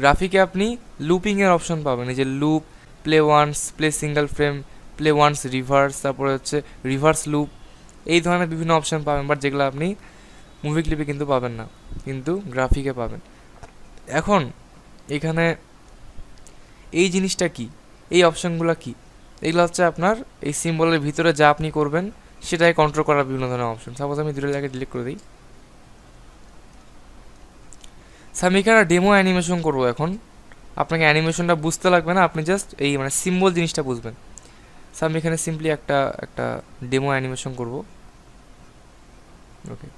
গ্রাফিকে আপনি লুপিংয়ের অপশন পাবেন এই যে loop play once play single frame play once reverse তারপরে হচ্ছে রিভার্স লুপ এই ধরনের বিভিন্ন অপশান পাবেন বাট যেগুলো আপনি মুভি ক্লিপে কিন্তু পাবেন না কিন্তু গ্রাফিকে পাবেন এখন এখানে এই জিনিসটা কি এই অপশানগুলো কি এগুলো হচ্ছে আপনার এই সিম্বলের ভিতরে যা আপনি করবেন সেটাই কন্ট্রোল করার বিভিন্ন ধরনের অপশন সাপোজ আমি দুটো জায়গায় ডিলিট করে দিই আমি ডেমো অ্যানিমেশন করবো এখন আপনাকে অ্যানিমেশনটা বুঝতে লাগবে না আপনি জাস্ট এই মানে সিম্বল জিনিসটা বুঝবেন সো আমি এখানে সিম্পলি একটা একটা ডেমো অ্যানিমেশন করব ওকে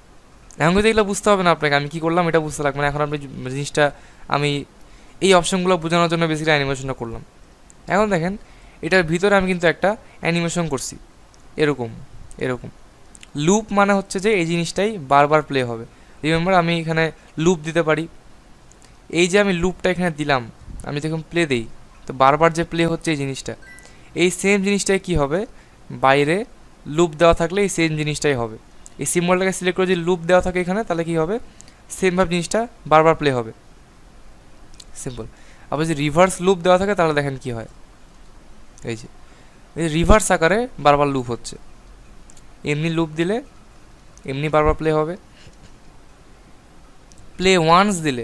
এখন কিন্তু এগুলো বুঝতে হবে না আপনাকে আমি কি করলাম এটা বুঝতে লাগবে না এখন আপনি জিনিসটা আমি এই অপশনগুলো বোঝানোর জন্য বেশি অ্যানিমেশনটা করলাম এখন দেখেন এটার ভিতরে আমি কিন্তু একটা অ্যানিমেশন করছি এরকম এরকম লুপ মানে হচ্ছে যে এই জিনিসটাই বারবার প্লে হবে রিমেম্বার আমি এখানে লুপ দিতে পারি এই যে আমি লুপটা এখানে দিলাম আমি যখন প্লে দিই তো বারবার যে প্লে হচ্ছে এই জিনিসটা এই সেম জিনিসটাই কি হবে বাইরে লুপ দেওয়া থাকলে এই সেম জিনিসটাই হবে এই সিম্বলটাকে সিলেক্ট করে যদি লুপ দেওয়া থাকে এখানে তাহলে কি হবে সেমভাবে জিনিসটা বারবার প্লে হবে সিম্পল আবার যদি রিভার্স লুপ দেওয়া থাকে তাহলে দেখেন কি হয় এই যে এই রিভার্স আকারে বারবার লুপ হচ্ছে এমনি লুপ দিলে এমনি বারবার প্লে হবে প্লে ওয়ান্স দিলে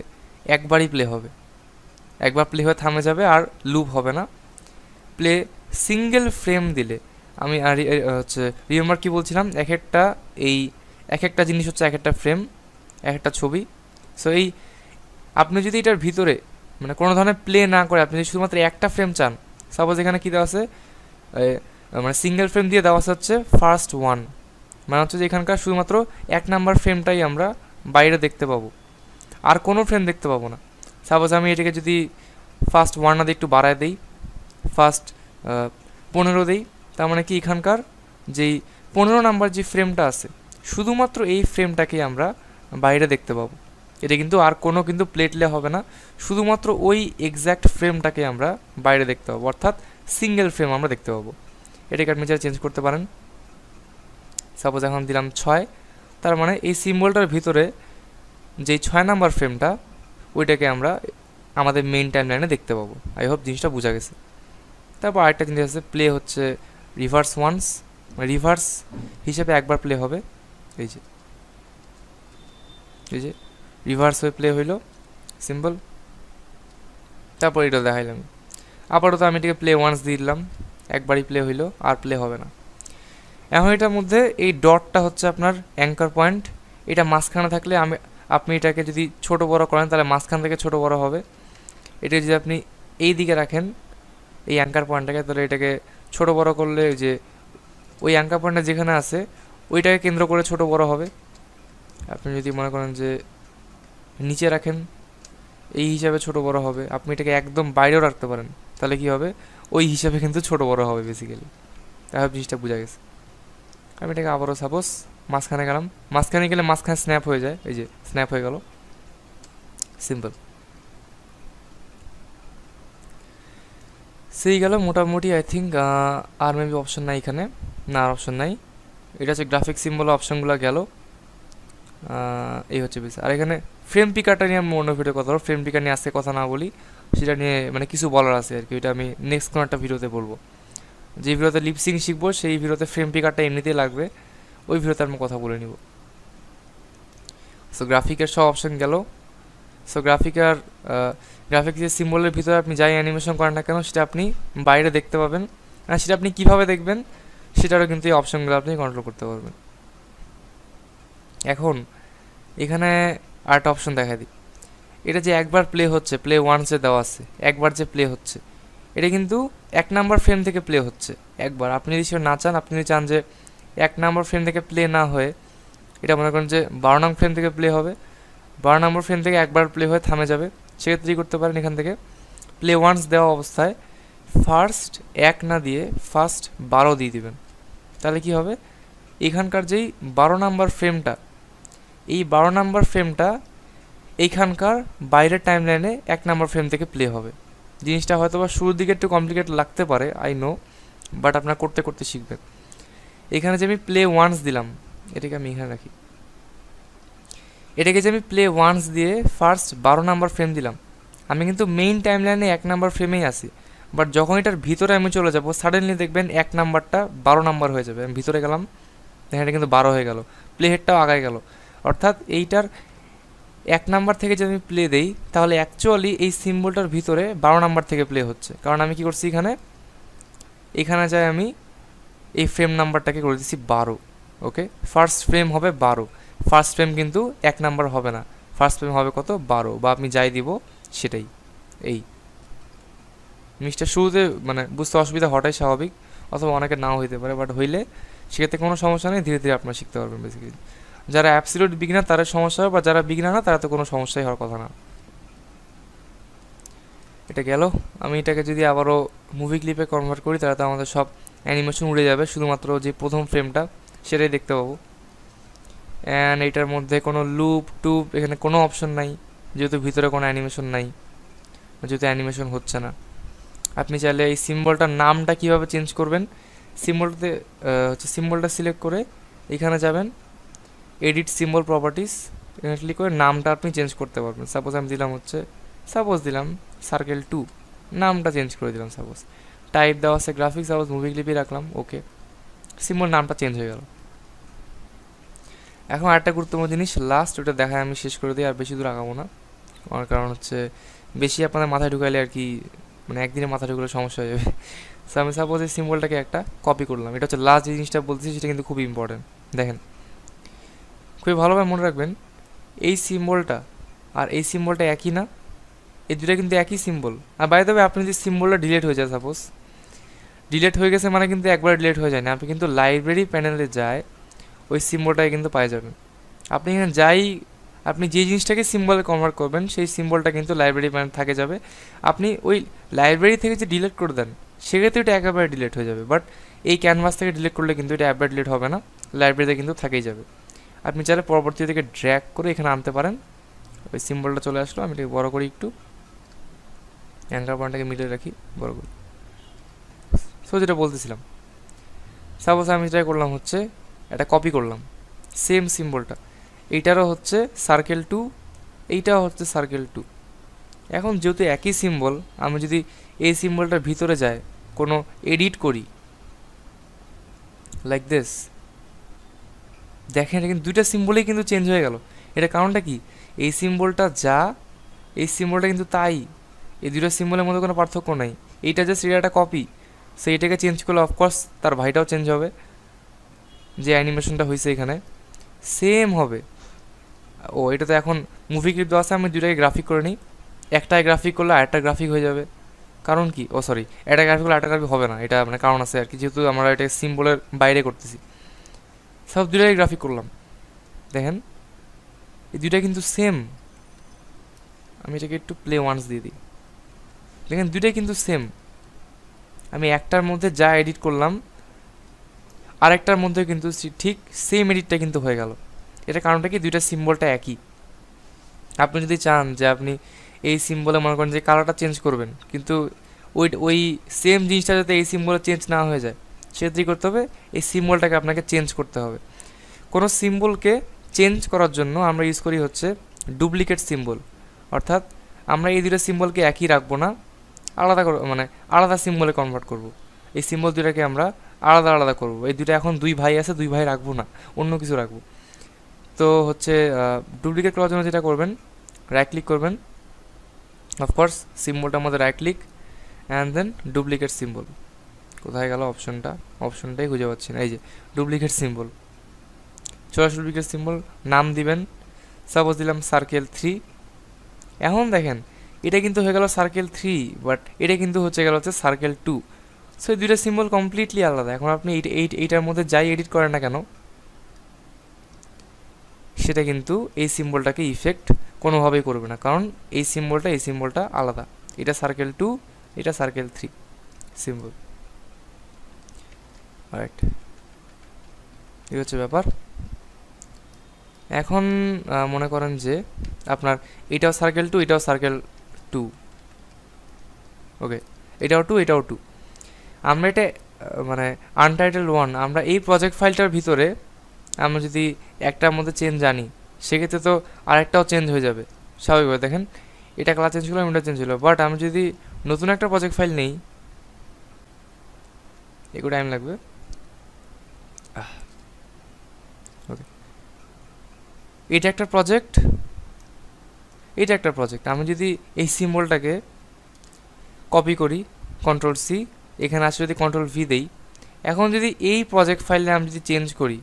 একবারই প্লে হবে একবার প্লে হয়ে থামে যাবে আর লুপ হবে না প্লে সিঙ্গেল ফ্রেম দিলে আমি আর হচ্ছে রিমেম্বার কি বলছিলাম এক একটা এই এক একটা জিনিস হচ্ছে এক একটা ফ্রেম এক একটা ছবি সো এই আপনি যদি এটার ভিতরে মানে কোনো ধরনের প্লে না করে আপনি যদি শুধুমাত্র একটা ফ্রেম চান সাপোজ এখানে কী দেওয়া আছে মানে সিঙ্গেল ফ্রেম দিয়ে দেওয়া হচ্ছে ফার্স্ট ওয়ান মানে হচ্ছে যে এখানকার শুধুমাত্র এক নাম্বার ফ্রেমটাই আমরা বাইরে দেখতে পাবো আর কোনো ফ্রেম দেখতে পাবো না সাপোজ আমি এটাকে যদি ফার্স্ট ওয়ান আদে একটু বাড়ায় দিই ফার্স্ট পনেরো দিই তার মানে কি এখানকার যেই পনেরো নাম্বার যে ফ্রেমটা আছে শুধুমাত্র এই ফ্রেমটাকেই আমরা বাইরে দেখতে পাবো এটা কিন্তু আর কোনো কিন্তু প্লেটলে হবে না শুধুমাত্র ওই এক্স্যাক্ট ফ্রেমটাকে আমরা বাইরে দেখতে পাবো অর্থাৎ সিঙ্গেল ফ্রেম আমরা দেখতে পাবো এটাকে আপনি চেঞ্জ করতে পারেন সাপোজ এখন দিলাম ছয় তার মানে এই সিম্বলটার ভিতরে যে ছয় নাম্বার ফ্রেমটা ওইটাকে আমরা আমাদের মেন টাইম লাইনে দেখতে পাবো আই হোপ জিনিসটা বোঝা গেছে তারপর আরেকটা জিনিস আছে প্লে হচ্ছে রিভার্স ওয়ান্স রিভার্স হিসেবে একবার প্লে হবে এই যে এই যে রিভার্স হয়ে প্লে হইল সিম্পল তারপর এটা দেখাইলাম আপাতত আমি এটাকে প্লে ওয়ান্স দিলাম একবারই প্লে হইল আর প্লে হবে না এখন এটার মধ্যে এই ডটটা হচ্ছে আপনার অ্যাঙ্কার পয়েন্ট এটা মাঝখানে থাকলে আমি আপনি এটাকে যদি ছোট বড় করেন তাহলে মাঝখান থেকে ছোট বড় হবে এটা যদি আপনি এই দিকে রাখেন এই অ্যাঙ্কার পয়েন্টটাকে তাহলে এটাকে ছোট বড় করলে যে ওই অ্যাঙ্কার পয়েন্টটা যেখানে আছে ওইটাকে কেন্দ্র করে ছোট বড় হবে আপনি যদি মনে করেন যে নিচে রাখেন এই হিসাবে ছোট বড় হবে আপনি এটাকে একদম বাইরেও রাখতে পারেন তাহলে কি হবে ওই হিসাবে কিন্তু ছোট বড় হবে বেসিক্যালি তাহলে জিনিসটা বোঝা গেছে আমি এটাকে আবারও সাপোজ মাঝখানে গেলাম মাঝখানে গেলে মাঝখানে স্ন্যাপ হয়ে যায় এই যে স্ন্যাপ হয়ে গেল সিম্পল সেই গেল মোটামুটি আই থিঙ্ক আর মেবি অপশন নাই এখানে না আর অপশন নাই এটা হচ্ছে গ্রাফিক সিম্বল অপশনগুলো গেল এই হচ্ছে বিষয় আর এখানে ফ্রেম পিকারটা নিয়ে আমি অন্য ভিডিও কথা বলবো ফ্রেম পিকার নিয়ে আসতে কথা না বলি সেটা নিয়ে মানে কিছু বলার আছে আর কি ওইটা আমি নেক্সট কোনো একটা ভিডিওতে বলবো যে ভিডিওতে লিপসিং শিখবো সেই ভিডিওতে ফ্রেম পিকারটা এমনিতেই লাগবে ওই ভিডিওতে আমি কথা বলে নিব সো গ্রাফিকের সব অপশন গেল সো গ্রাফিকার গ্রাফিক্স যে সিম্বলের ভিতরে আপনি যাই অ্যানিমেশন করেন না কেন সেটা আপনি বাইরে দেখতে পাবেন আর সেটা আপনি কিভাবে দেখবেন সেটারও কিন্তু এই অপশনগুলো আপনি কন্ট্রোল করতে পারবেন এখন এখানে আর্ট অপশন দেখা দিই এটা যে একবার প্লে হচ্ছে প্লে ওয়ান্সে দেওয়া আছে একবার যে প্লে হচ্ছে এটা কিন্তু এক নাম্বার ফ্রেম থেকে প্লে হচ্ছে একবার আপনি যদি সেটা না চান আপনি যদি চান যে এক নম্বর ফ্রেম থেকে প্লে না হয়ে এটা মনে করেন যে বারো নম্বর ফ্রেম থেকে প্লে হবে বারো নম্বর ফ্রেম থেকে একবার প্লে হয়ে থামে যাবে সেক্ষেত্রে করতে পারেন এখান থেকে প্লে ওয়ান্স দেওয়া অবস্থায় ফার্স্ট এক না দিয়ে ফার্স্ট বারো দিয়ে দিবেন তাহলে কি হবে এখানকার যেই বারো নাম্বার ফ্রেমটা এই বারো নাম্বার ফ্রেমটা এইখানকার বাইরের টাইম লাইনে এক নম্বর ফ্রেম থেকে প্লে হবে জিনিসটা হয়তো বা শুরুর দিকে একটু কমপ্লিকেট লাগতে পারে আই নো বাট আপনার করতে করতে শিখবেন এখানে যে আমি প্লে ওয়ান্স দিলাম এটাকে আমি এখানে রাখি এটাকে যে আমি প্লে ওয়ান্স দিয়ে ফার্স্ট বারো নাম্বার ফ্রেম দিলাম আমি কিন্তু মেইন টাইম লাইনে এক নাম্বার ফ্রেমেই আসি বাট যখন এটার ভিতরে আমি চলে যাব সাডেনলি দেখবেন এক নাম্বারটা বারো নাম্বার হয়ে যাবে আমি ভিতরে গেলাম দেখেন এটা কিন্তু বারো হয়ে গেল প্লে হেডটাও আগায় গেল অর্থাৎ এইটার এক নাম্বার থেকে যদি আমি প্লে দেই তাহলে অ্যাকচুয়ালি এই সিম্বলটার ভিতরে বারো নাম্বার থেকে প্লে হচ্ছে কারণ আমি কি করছি এখানে এখানে যাই আমি এই ফ্রেম নাম্বারটাকে করে দিচ্ছি বারো ওকে ফার্স্ট ফ্রেম হবে বারো ফার্স্ট ফ্রেম কিন্তু এক নাম্বার হবে না ফার্স্ট ফ্রেম হবে কত বারো বা আমি যাই দিব সেটাই এই মিস্টার শুরুতে মানে বুঝতে অসুবিধা হওয়াটাই স্বাভাবিক অথবা অনেকে নাও হইতে পারে বাট হইলে সেক্ষেত্রে কোনো সমস্যা নেই ধীরে ধীরে আপনারা শিখতে পারবেন বেসিক্যালি যারা অ্যাবসিলিউট বিঘ্ন তারা সমস্যা হয় বা যারা বিঘ্ন না তারা তো কোনো সমস্যাই হওয়ার কথা না এটা গেল আমি এটাকে যদি আবারও মুভি ক্লিপে কনভার্ট করি তাহলে তো আমাদের সব অ্যানিমেশন উড়ে যাবে শুধুমাত্র যে প্রথম ফ্রেমটা সেটাই দেখতে পাবো অ্যান্ড এটার মধ্যে কোনো লুপ টুপ এখানে কোনো অপশন নাই যেহেতু ভিতরে কোনো অ্যানিমেশন নাই যেহেতু অ্যানিমেশন হচ্ছে না আপনি চাইলে এই সিম্বলটার নামটা কিভাবে চেঞ্জ করবেন সিম্বলতে হচ্ছে সিম্বলটা সিলেক্ট করে এখানে যাবেন এডিট সিম্বল প্রপার্টিস এখানে ক্লিক করে নামটা আপনি চেঞ্জ করতে পারবেন সাপোজ আমি দিলাম হচ্ছে সাপোজ দিলাম সার্কেল টু নামটা চেঞ্জ করে দিলাম সাপোজ টাইপ দেওয়া আছে গ্রাফিক্স সাপোজ মুভি ক্লিপই রাখলাম ওকে সিম্বল নামটা চেঞ্জ হয়ে গেল এখন আরেকটা গুরুত্বপূর্ণ জিনিস লাস্ট ওটা দেখায় আমি শেষ করে দিই আর বেশি দূর আগাবো না আমার কারণ হচ্ছে বেশি আপনাদের মাথায় ঢুকাইলে আর কি মানে একদিনে মাথা ঢুকলে সমস্যা হয়ে যাবে সো আমি সাপোজ এই সিম্বলটাকে একটা কপি করলাম এটা হচ্ছে লাস্ট যে জিনিসটা বলতেছি সেটা কিন্তু খুব ইম্পর্টেন্ট দেখেন খুবই ভালোভাবে মনে রাখবেন এই সিম্বলটা আর এই সিম্বলটা একই না এই দুটা কিন্তু একই সিম্বল আর বাইরে তবে আপনি যদি সিম্বলটা ডিলিট হয়ে যায় সাপোজ ডিলেট হয়ে গেছে মানে কিন্তু একবার ডিলেট হয়ে যায় না আপনি কিন্তু লাইব্রেরি প্যানেলে যায় ওই সিম্বলটাকে কিন্তু পাওয়া যাবে আপনি এখানে যাই আপনি যে জিনিসটাকে সিম্বলে কনভার্ট করবেন সেই সিম্বলটা কিন্তু লাইব্রেরি প্যানেল থাকে যাবে আপনি ওই লাইব্রেরি থেকে যে ডিলেট করে দেন সেক্ষেত্রে এটা একেবারে ডিলেট হয়ে যাবে বাট এই ক্যানভাস থেকে ডিলেট করলে কিন্তু এটা একবার ডিলেট হবে না লাইব্রেরিতে কিন্তু থাকেই যাবে আপনি চাইলে পরবর্তী থেকে ড্র্যাক করে এখানে আনতে পারেন ওই সিম্বলটা চলে আসলো আমি এটাকে বড়ো করি একটু অ্যাঙ্কার পয়েন্টটাকে মিলে রাখি বড়ো করি সো যেটা বলতেছিলাম সাপোজ আমি যেটা করলাম হচ্ছে এটা কপি করলাম সেম সিম্বলটা এইটারও হচ্ছে সার্কেল টু এইটাও হচ্ছে সার্কেল টু এখন যেহেতু একই সিম্বল আমি যদি এই সিম্বলটার ভিতরে যায় কোনো এডিট করি লাইক দিস দেখেন এটা কিন্তু দুইটা সিম্বলেই কিন্তু চেঞ্জ হয়ে গেল এটা কারণটা কি এই সিম্বলটা যা এই সিম্বলটা কিন্তু তাই এই দুটো সিম্বলের মধ্যে কোনো পার্থক্য নাই এইটা জাস্ট এটা একটা কপি সেইটাকে চেঞ্জ করলে অফকোর্স তার ভাইটাও চেঞ্জ হবে যে অ্যানিমেশনটা হয়েছে এখানে সেম হবে ও এটা তো এখন মুভি ক্লিপ দেওয়া আছে আমি দুটাকে গ্রাফিক করে নিই একটাই গ্রাফিক করলে আরেকটা গ্রাফিক হয়ে যাবে কারণ কি ও সরি একটা গ্রাফিক করলে একটা গ্রাফিক হবে না এটা মানে কারণ আছে আর কি যেহেতু আমরা এটা সিম্বলের বাইরে করতেছি সব দুটাই গ্রাফিক করলাম দেখেন এই দুইটা কিন্তু সেম আমি এটাকে একটু প্লে ওয়ান্স দিয়ে দিই দেখেন দুইটাই কিন্তু সেম আমি একটার মধ্যে যা এডিট করলাম আরেকটার মধ্যে কিন্তু ঠিক সেম এডিটটা কিন্তু হয়ে গেল এটা কারণটা কি দুইটা সিম্বলটা একই আপনি যদি চান যে আপনি এই সিম্বলে মনে করেন যে কালারটা চেঞ্জ করবেন কিন্তু ওই ওই সেম জিনিসটা যাতে এই সিম্বলে চেঞ্জ না হয়ে যায় সেক্ষেত্রে করতে হবে এই সিম্বলটাকে আপনাকে চেঞ্জ করতে হবে কোনো সিম্বলকে চেঞ্জ করার জন্য আমরা ইউজ করি হচ্ছে ডুপ্লিকেট সিম্বল অর্থাৎ আমরা এই দুটো সিম্বলকে একই রাখবো না আলাদা মানে আলাদা সিম্বলে কনভার্ট করব এই সিম্বল দুটাকে আমরা আলাদা আলাদা করব এই দুটা এখন দুই ভাই আছে দুই ভাই রাখবো না অন্য কিছু রাখবো তো হচ্ছে ডুপ্লিকেট করার জন্য যেটা করবেন রাইট ক্লিক করবেন অফকোর্স সিম্বলটা আমাদের right click and then duplicate symbol কোথায় গেল অপশনটা অপশনটাই খুঁজে পাচ্ছি না এই যে ডুপ্লিকেট সিম্বল ছোটা ডুপ্লিকেট সিম্বল নাম দিবেন সাপোজ দিলাম সার্কেল থ্রি এখন দেখেন এটা কিন্তু হয়ে গেল সার্কেল থ্রি বাট এটা কিন্তু হচ্ছে গেল হচ্ছে সার্কেল টু সো এই দুইটা সিম্বল কমপ্লিটলি আলাদা এখন আপনি এইটার মধ্যে যাই এডিট করেন না কেন সেটা কিন্তু এই সিম্বলটাকে ইফেক্ট কোনোভাবেই করবে না কারণ এই সিম্বলটা এই সিম্বলটা আলাদা এটা সার্কেল টু এটা সার্কেল থ্রি সিম্বল রাইট এই হচ্ছে ব্যাপার এখন মনে করেন যে আপনার এটাও সার্কেল টু এটাও সার্কেল টু ওকে এটাও টু এটাও টু আমরা এটা মানে আনটাইটেল ওয়ান আমরা এই প্রজেক্ট ফাইলটার ভিতরে আমরা যদি একটার মধ্যে চেঞ্জ জানি সেক্ষেত্রে তো আরেকটাও চেঞ্জ হয়ে যাবে স্বাভাবিকভাবে দেখেন এটা কালার চেঞ্জ করলাম এটা চেঞ্জ হলো বাট আমি যদি নতুন একটা প্রজেক্ট ফাইল নেই একটু টাইম লাগবে ওকে এটা একটা প্রজেক্ট এটা একটা প্রজেক্ট আমি যদি এই সিম্বলটাকে কপি করি কন্ট্রোল সি এখানে আসে যদি কন্ট্রোল ভি দেই এখন যদি এই প্রজেক্ট ফাইলে আমি যদি চেঞ্জ করি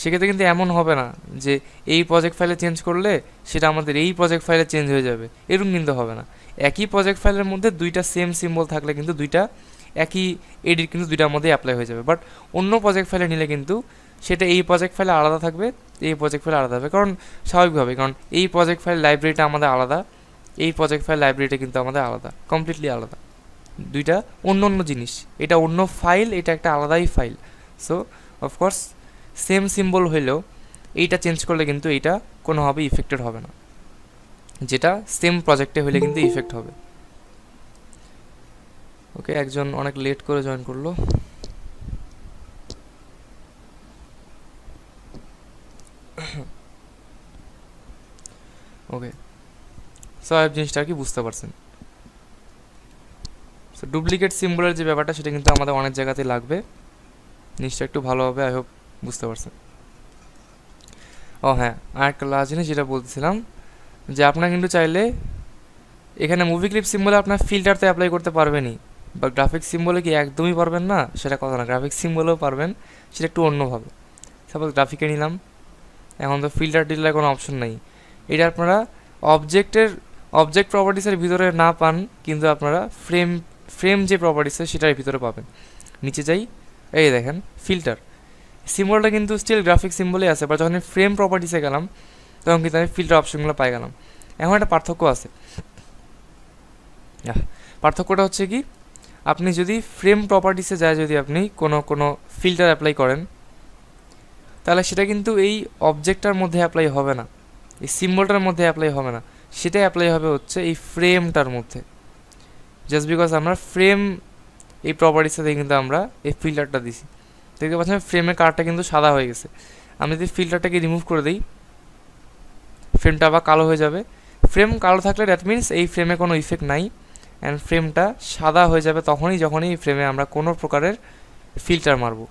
সেক্ষেত্রে কিন্তু এমন হবে না যে এই প্রজেক্ট ফাইলে চেঞ্জ করলে সেটা আমাদের এই প্রজেক্ট ফাইলে চেঞ্জ হয়ে যাবে এরকম কিন্তু হবে না একই প্রজেক্ট ফাইলের মধ্যে দুইটা সেম সিম্বল থাকলে কিন্তু দুইটা একই এডিট কিন্তু দুইটার মধ্যেই অ্যাপ্লাই হয়ে যাবে বাট অন্য প্রজেক্ট ফাইলে নিলে কিন্তু সেটা এই প্রজেক্ট ফাইলে আলাদা থাকবে এই প্রজেক্ট ফাইলে আলাদা হবে কারণ স্বাভাবিকভাবে কারণ এই প্রজেক্ট ফাইল লাইব্রেরিটা আমাদের আলাদা এই প্রজেক্ট ফাইল লাইব্রেরিটা কিন্তু আমাদের আলাদা কমপ্লিটলি আলাদা দুইটা অন্য অন্য জিনিস এটা অন্য ফাইল এটা একটা আলাদাই file so of course same symbol হইলেও এইটা চেঞ্জ করলে কিন্তু এইটা কোনোভাবে ইফেক্টেড হবে না যেটা সেম প্রজেক্টে হলে কিন্তু ইফেক্ট হবে ওকে একজন অনেক লেট করে জয়েন করলো ওকে সো অ্যাপ জিনিসটা আর কি বুঝতে পারছেন সো ডুপ্লিকেট সিম্বলের যে ব্যাপারটা সেটা কিন্তু আমাদের অনেক জায়গাতে লাগবে জিনিসটা একটু ভালোভাবে আই হোপ বুঝতে পারছেন ও হ্যাঁ আর একটা লাস্ট জিনিস যেটা বলছিলাম যে আপনার কিন্তু চাইলে এখানে মুভি ক্লিপ সিম্বলে আপনার ফিল্টারতে অ্যাপ্লাই করতে পারবেনই বা গ্রাফিক সিম্বলে কি একদমই পারবেন না সেটা কথা না গ্রাফিক সিম্বলেও পারবেন সেটা একটু অন্যভাবে সাপোজ গ্রাফিকে নিলাম এখন তো ফিল্টার টিল্টার কোনো অপশন নাই এটা আপনারা অবজেক্টের অবজেক্ট প্রপার্টিসের ভিতরে না পান কিন্তু আপনারা ফ্রেম ফ্রেম যে প্রপার্টিসে সেটার ভিতরে পাবেন নিচে যাই এই দেখেন ফিল্টার সিম্বলটা কিন্তু স্টিল গ্রাফিক সিম্বলে আছে বা যখন আমি ফ্রেম প্রপার্টিসে গেলাম তখন কিন্তু আমি ফিল্টার অপশনগুলো পাই গেলাম এখন একটা পার্থক্য আছে পার্থক্যটা হচ্ছে কি আপনি যদি ফ্রেম প্রপার্টিসে যায় যদি আপনি কোনো কোনো ফিল্টার অ্যাপ্লাই করেন তাহলে সেটা কিন্তু এই অবজেক্টটার মধ্যে অ্যাপ্লাই হবে না এই সিম্বলটার মধ্যে অ্যাপ্লাই হবে না সেটাই অ্যাপ্লাই হবে হচ্ছে এই ফ্রেমটার মধ্যে জাস্ট বিকজ আমরা ফ্রেম এই প্রপার্টির সাথে কিন্তু আমরা এই ফিল্টারটা দিছি দেখতে পাচ্ছি ফ্রেমের কারটা কিন্তু সাদা হয়ে গেছে আমি যদি ফিল্টারটাকে রিমুভ করে দিই ফ্রেমটা আবার কালো হয়ে যাবে ফ্রেম কালো থাকলে দ্যাট মিনস এই ফ্রেমে কোনো ইফেক্ট নাই অ্যান্ড ফ্রেমটা সাদা হয়ে যাবে তখনই যখনই এই ফ্রেমে আমরা কোনো প্রকারের ফিল্টার মারবো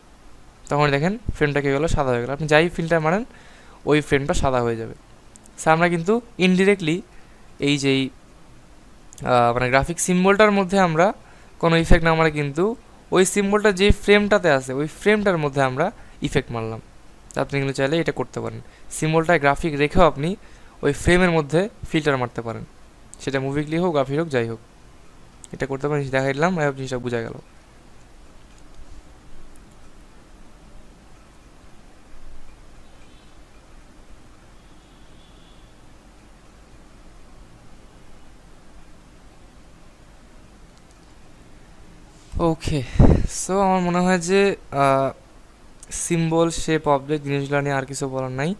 তখন দেখেন ফ্রেমটা কী গেলো সাদা হয়ে গেলো আপনি যাই ফিল্টার মারেন ওই ফ্রেমটা সাদা হয়ে যাবে সো আমরা কিন্তু ইনডিরেক্টলি এই যেই মানে গ্রাফিক সিম্বলটার মধ্যে আমরা কোনো ইফেক্ট না মারে কিন্তু ওই সিম্বলটা যে ফ্রেমটাতে আছে ওই ফ্রেমটার মধ্যে আমরা ইফেক্ট মারলাম আপনি কিন্তু চাইলে এটা করতে পারেন সিম্বলটায় গ্রাফিক রেখেও আপনি ওই ফ্রেমের মধ্যে ফিল্টার মারতে পারেন সেটা মুভিকলি হোক গ্রাফিক হোক যাই হোক এটা করতে পারেন দেখা দিলাম জিনিসটা বোঝা গেল ওকে সো আমার মনে হয় যে সিম্বল শেপ অবজেক্ট জিনিসগুলো নিয়ে আর কিছু বলার নাই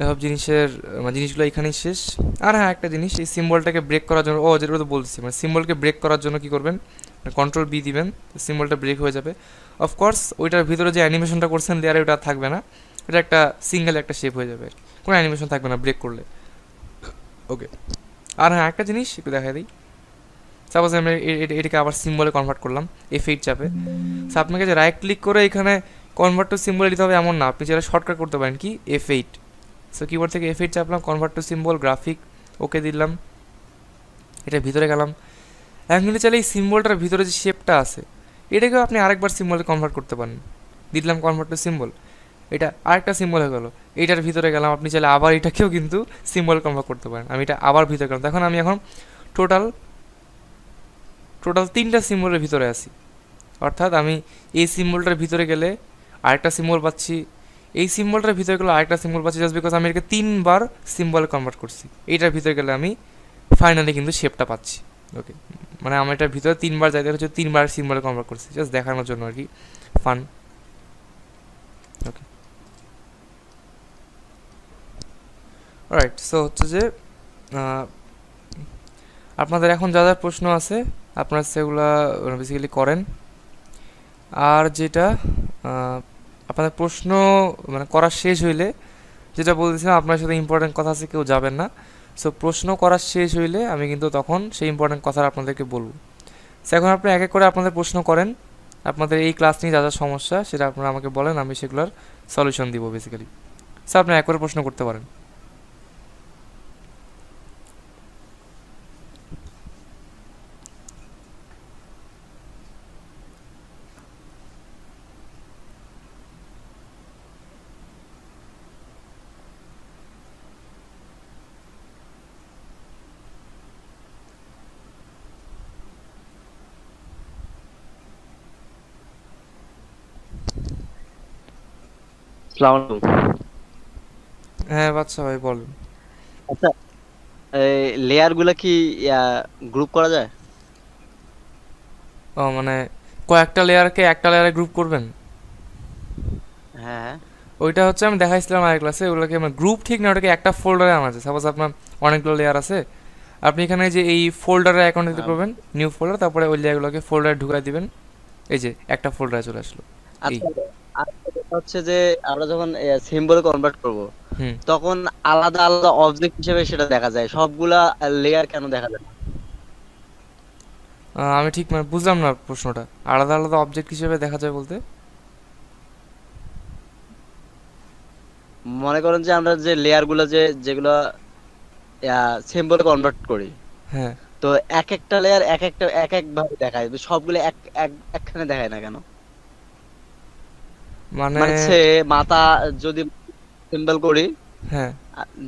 এসব জিনিসের মানে জিনিসগুলো এখানেই শেষ আর হ্যাঁ একটা জিনিস এই সিম্বলটাকে ব্রেক করার জন্য ও যেটা তো বলছি মানে সিম্বলকে ব্রেক করার জন্য কী করবেন কন্ট্রোল বি দিবেন সিম্বলটা ব্রেক হয়ে যাবে অফকোর্স ওইটার ভিতরে যে অ্যানিমেশনটা করছেন দেয়ারে ওইটা থাকবে না এটা একটা সিঙ্গেল একটা শেপ হয়ে যাবে আর কোনো অ্যানিমেশন থাকবে না ব্রেক করলে ওকে আর হ্যাঁ একটা জিনিস একটু দেখা দিই সাপোজ আমি এটাকে আবার সিম্বলে কনভার্ট করলাম এফ এইট চাপে সো আপনাকে যে রাইট ক্লিক করে এখানে কনভার্ট টু সিম্বলে দিতে হবে এমন না আপনি যেটা শর্টকাট করতে পারেন কি এফ এইট সো কিবোর্ড থেকে এফ এইট চাপলাম convert to symbol graphic okay দিলাম এটা ভিতরে গেলাম এখন কিন্তু চাইলে এই সিম্বলটার ভিতরে যে শেপটা আছে এটাকেও আপনি আরেকবার সিম্বলে কনভার্ট করতে পারেন দিলাম কনভার্ট টু সিম্বল এটা আরেকটা সিম্বল হয়ে গেলো এইটার ভিতরে গেলাম আপনি চাইলে আবার এটাকেও কিন্তু সিম্বল কনভার্ট করতে পারেন আমি এটা আবার ভিতরে গেলাম এখন আমি এখন টোটাল টোটাল তিনটা সিম্বলের ভিতরে আছি অর্থাৎ আমি এই সিম্বলটার ভিতরে গেলে আরেকটা সিম্বল পাচ্ছি এই সিম্বলটার ভিতরে গেলে আরেকটা সিম্বল পাচ্ছি জাস্ট বিকজ আমি এটাকে তিনবার সিম্বলে কনভার্ট করছি এইটার ভিতরে গেলে আমি ফাইনালি কিন্তু শেপটা পাচ্ছি ওকে মানে আমার এটার ভিতরে তিনবার যাইতে হচ্ছে তিনবার সিম্বলে কনভার্ট করছি জাস্ট দেখানোর জন্য আর কি ফান ওকে রাইট সো হচ্ছে যে আপনাদের এখন যা যা প্রশ্ন আছে আপনারা সেগুলা বেসিক্যালি মানে করেন আর যেটা আপনাদের প্রশ্ন মানে করা শেষ হইলে যেটা বলতেছিলাম আপনার সাথে ইম্পর্টেন্ট কথা আছে কেউ যাবেন না সো প্রশ্ন করা শেষ হইলে আমি কিন্তু তখন সেই ইম্পর্টেন্ট কথা আপনাদেরকে বলবো এখন আপনি এক এক করে আপনাদের প্রশ্ন করেন আপনাদের এই ক্লাস নিয়ে যা যা সমস্যা সেটা আপনারা আমাকে বলেন আমি সেগুলোর সলিউশন দিব বেসিক্যালি সো আপনি এক করে প্রশ্ন করতে পারেন হ্যাঁ ভাই আচ্ছা লেয়ারগুলো কি গ্রুপ করা যায় ও মানে কয়েকটা লেয়ারকে একটা লেয়ারে গ্রুপ করবেন হ্যাঁ, হ্যাঁ ওইটা হচ্ছে আমি দেখাইছিলাম আগের ক্লাসে ওগুলোকে মানে গ্রুপ ঠিক না ওটাকে একটা ফোল্ডারে আনা আছে সাপোজ আপনার অনেকগুলো লেয়ার আছে আপনি এখানে যে এই ফোল্ডারে অ্যাকাউন্ট দিতে হ্যাঁ। পারবেন নিউ ফোল্ডার তারপরে ওই লেয়ারগুলোকে ফোল্ডারে ঢুকাই দিবেন এই যে একটা ফোল্ডারে চলে আসলো আচ্ছা হচ্ছে যে আমরা যখন সিম্বল কনভার্ট করব তখন আলাদা আলাদা অবজেক্ট হিসেবে সেটা দেখা যায় সবগুলা লেয়ার কেন দেখা যায় আমি ঠিক মানে বুঝলাম না প্রশ্নটা আলাদা আলাদা অবজেক্ট হিসেবে দেখা যায় বলতে মনে করেন যে আমরা যে লেয়ারগুলো যে যেগুলো সিম্বল কনভার্ট করি হ্যাঁ তো এক একটা লেয়ার এক একটা এক এক ভাবে দেখায় সবগুলো এক এক একখানে দেখায় না কেন মানে হচ্ছে মানে মাথা যদি সিম্বল করি হ্যাঁ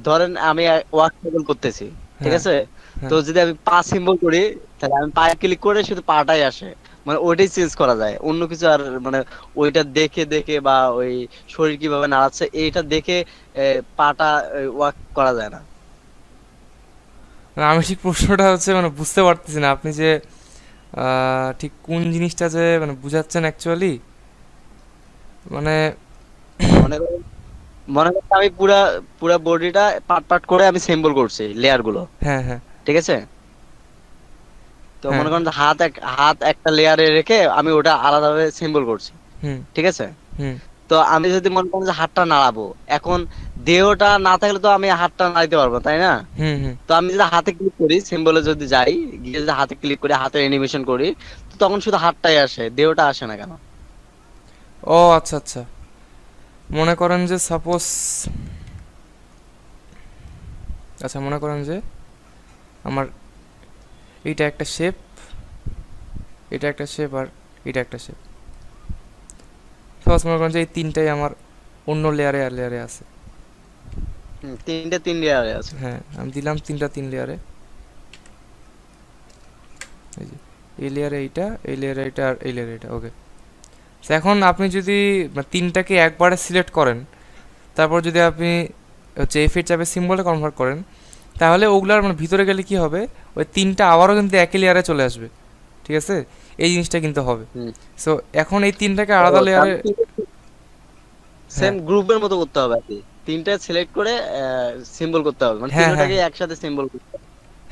ধরেন আমি ওয়াক সিম্বল করতেছি ঠিক হ্যাঁ, আছে তো হ্যাঁ। যদি আমি পা সিম্বল করি তাহলে আমি পায়ে ক্লিক করে শুধু পাটাই আসে মানে ওইটাই চেঞ্জ করা যায় অন্য কিছু আর মানে ওইটা দেখে দেখে বা ওই শরীর কিভাবে নাড়াচ্ছে এইটা দেখে পাটা ওয়াক করা যায় না আমি ঠিক প্রশ্নটা হচ্ছে মানে বুঝতে পারতেছি না আপনি যে ঠিক কোন জিনিসটা যে মানে বুঝাচ্ছেন অ্যাকচুয়ালি মানে মনে করেন মনে করেন আমি পুরা পুরা বডিটা পার্ট পার্ট করে আমি সিম্বল করছি লেয়ার গুলো হ্যাঁ হ্যাঁ ঠিক আছে তো হ্যাঁ। মনে করেন হাত এক হাত একটা লেয়ারে রেখে আমি ওটা আলাদাভাবে সিম্বল করছি ঠিক আছে তো আমি যদি মনে করেন যে হাতটা নাড়াবো এখন দেহটা না থাকলে তো আমি হাতটা নাড়াইতে পারবো তাই না তো আমি যদি হাতে ক্লিক করি সিম্বলে যদি যাই গিয়ে যদি হাতে ক্লিক করি হাতের অ্যানিমেশন করি তখন শুধু হাতটাই আসে দেহটা আসে না কেন ও আচ্ছা আচ্ছা মনে করেন যে সাপোজ আচ্ছা মনে করেন যে আমার এটা একটা শেপ এটা একটা শেপ আর এটা একটা শেপ সাপোজ মনে করেন যে এই তিনটাই আমার অন্য লেয়ারে আর লেয়ারে আছে তিনটা তিন লেয়ারে আছে হ্যাঁ আমি দিলাম তিনটা তিন লেয়ারে এই লেয়ারে এইটা এই লেয়ারে এইটা আর এই লেয়ারে এইটা ওকে এখন আপনি যদি মানে, তিনটাকে একবারে সিলেক্ট করেন তারপর যদি আপনি হচ্ছে এফের চাপে সিম্বলে কনভার্ট করেন তাহলে ওগুলার মানে ভিতরে গেলে কি হবে ওই তিনটা আবারও কিন্তু একই লেয়ারে চলে আসবে ঠিক আছে এই জিনিসটা কিন্তু হবে সো এখন এই তিনটাকে আলাদা লেয়ারে সেম গ্রুপের মতো করতে হবে আর তিনটা সিলেক্ট করে সিম্বল করতে হবে মানে হ্যাঁ, হ্যাঁ। তিনটাকে একসাথে সিম্বল করতে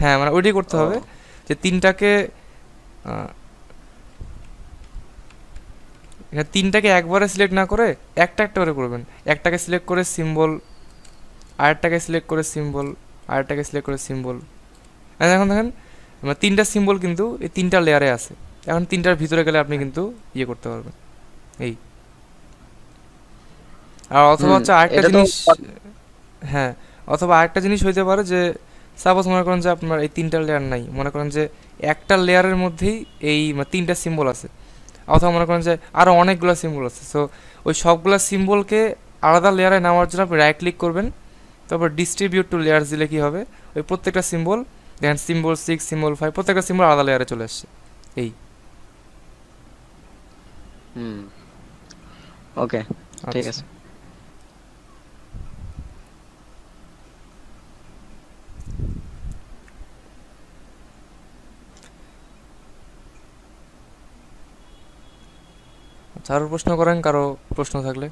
হ্যাঁ মানে ওইটাই করতে হবে যে তিনটাকে এখানে তিনটাকে একবারে সিলেক্ট না করে একটা একটা করে করবেন একটাকে সিলেক্ট করে সিম্বল আরেকটাকে সিলেক্ট করে সিম্বল আরেকটাকে সিলেক্ট করে সিম্বল এখন দেখেন মানে তিনটা সিম্বল কিন্তু এই তিনটা লেয়ারে আছে এখন তিনটার ভিতরে গেলে আপনি কিন্তু ইয়ে করতে পারবেন এই আর অথবা হচ্ছে আরেকটা জিনিস হ্যাঁ অথবা আরেকটা জিনিস হইতে পারে যে সাপোজ মনে করেন যে আপনার এই তিনটা লেয়ার নাই মনে করেন যে একটা লেয়ারের মধ্যেই এই মানে তিনটা সিম্বল আছে অথবা মনে করেন যে আরও অনেকগুলো সিম্বল আছে সো ওই সবগুলো সিম্বলকে আলাদা লেয়ারে নামার জন্য আপনি রাইট ক্লিক করবেন তারপর ডিস্ট্রিবিউট টু লেয়ার দিলে কী হবে ওই প্রত্যেকটা symbol then symbol six symbol five প্রত্যেকটা সিম্বল আলাদা লেয়ারে চলে আসছে এই হুম ওকে ঠিক আচ্ছা। আছে স্যারও প্রশ্ন করেন কারো প্রশ্ন থাকলে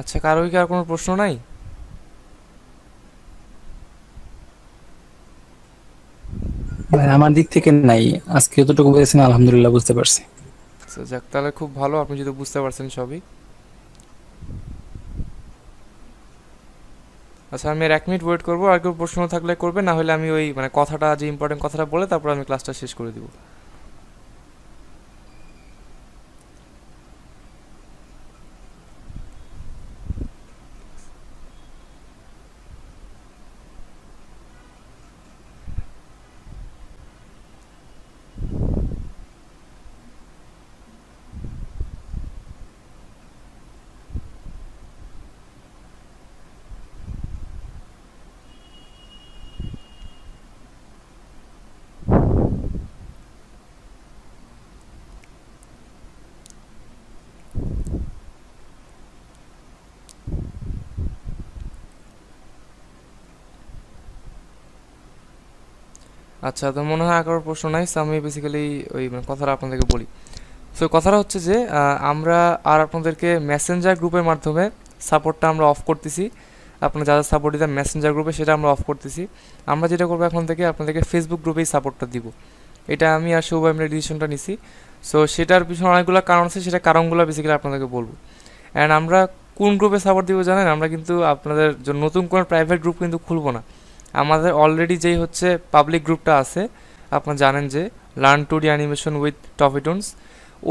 আচ্ছা কারো কি আর কোনো প্রশ্ন নাই আমার দিক থেকে নাই আজকে যতটুকু বুঝেছেন আলহামদুলিল্লাহ বুঝতে পারছি আচ্ছা, যাক তাহলে খুব ভালো আপনি যদি বুঝতে পারছেন সবই আচ্ছা আমি এক মিনিট ওয়েট করবো আর কেউ প্রশ্ন থাকলে করবে না হলে আমি ওই মানে কথাটা যে ইম্পর্টেন্ট কথাটা বলে তারপর আমি ক্লাসটা শেষ করে দেবো আচ্ছা তো মনে হয় আঁকার প্রশ্ন নাই আমি বেসিক্যালি ওই মানে কথাটা আপনাদেরকে বলি সো কথাটা হচ্ছে যে আমরা আর আপনাদেরকে মেসেঞ্জার গ্রুপের মাধ্যমে সাপোর্টটা আমরা অফ করতেছি আপনার যারা সাপোর্ট দিতাম মেসেঞ্জার গ্রুপে সেটা আমরা অফ করতেছি আমরা যেটা করবো এখন থেকে আপনাদেরকে ফেসবুক গ্রুপেই সাপোর্টটা দিব এটা আমি আর সৌভাই মিলে ডিসিশনটা নিছি সো সেটার পিছনে অনেকগুলো কারণ আছে সেটা কারণগুলো বেসিক্যালি আপনাদেরকে বলবো অ্যান্ড আমরা কোন গ্রুপে সাপোর্ট দিব জানেন আমরা কিন্তু আপনাদের নতুন কোনো প্রাইভেট গ্রুপ কিন্তু খুলবো না আমাদের অলরেডি যেই হচ্ছে পাবলিক গ্রুপটা আছে আপনারা জানেন যে learn two D animation with Toppytoons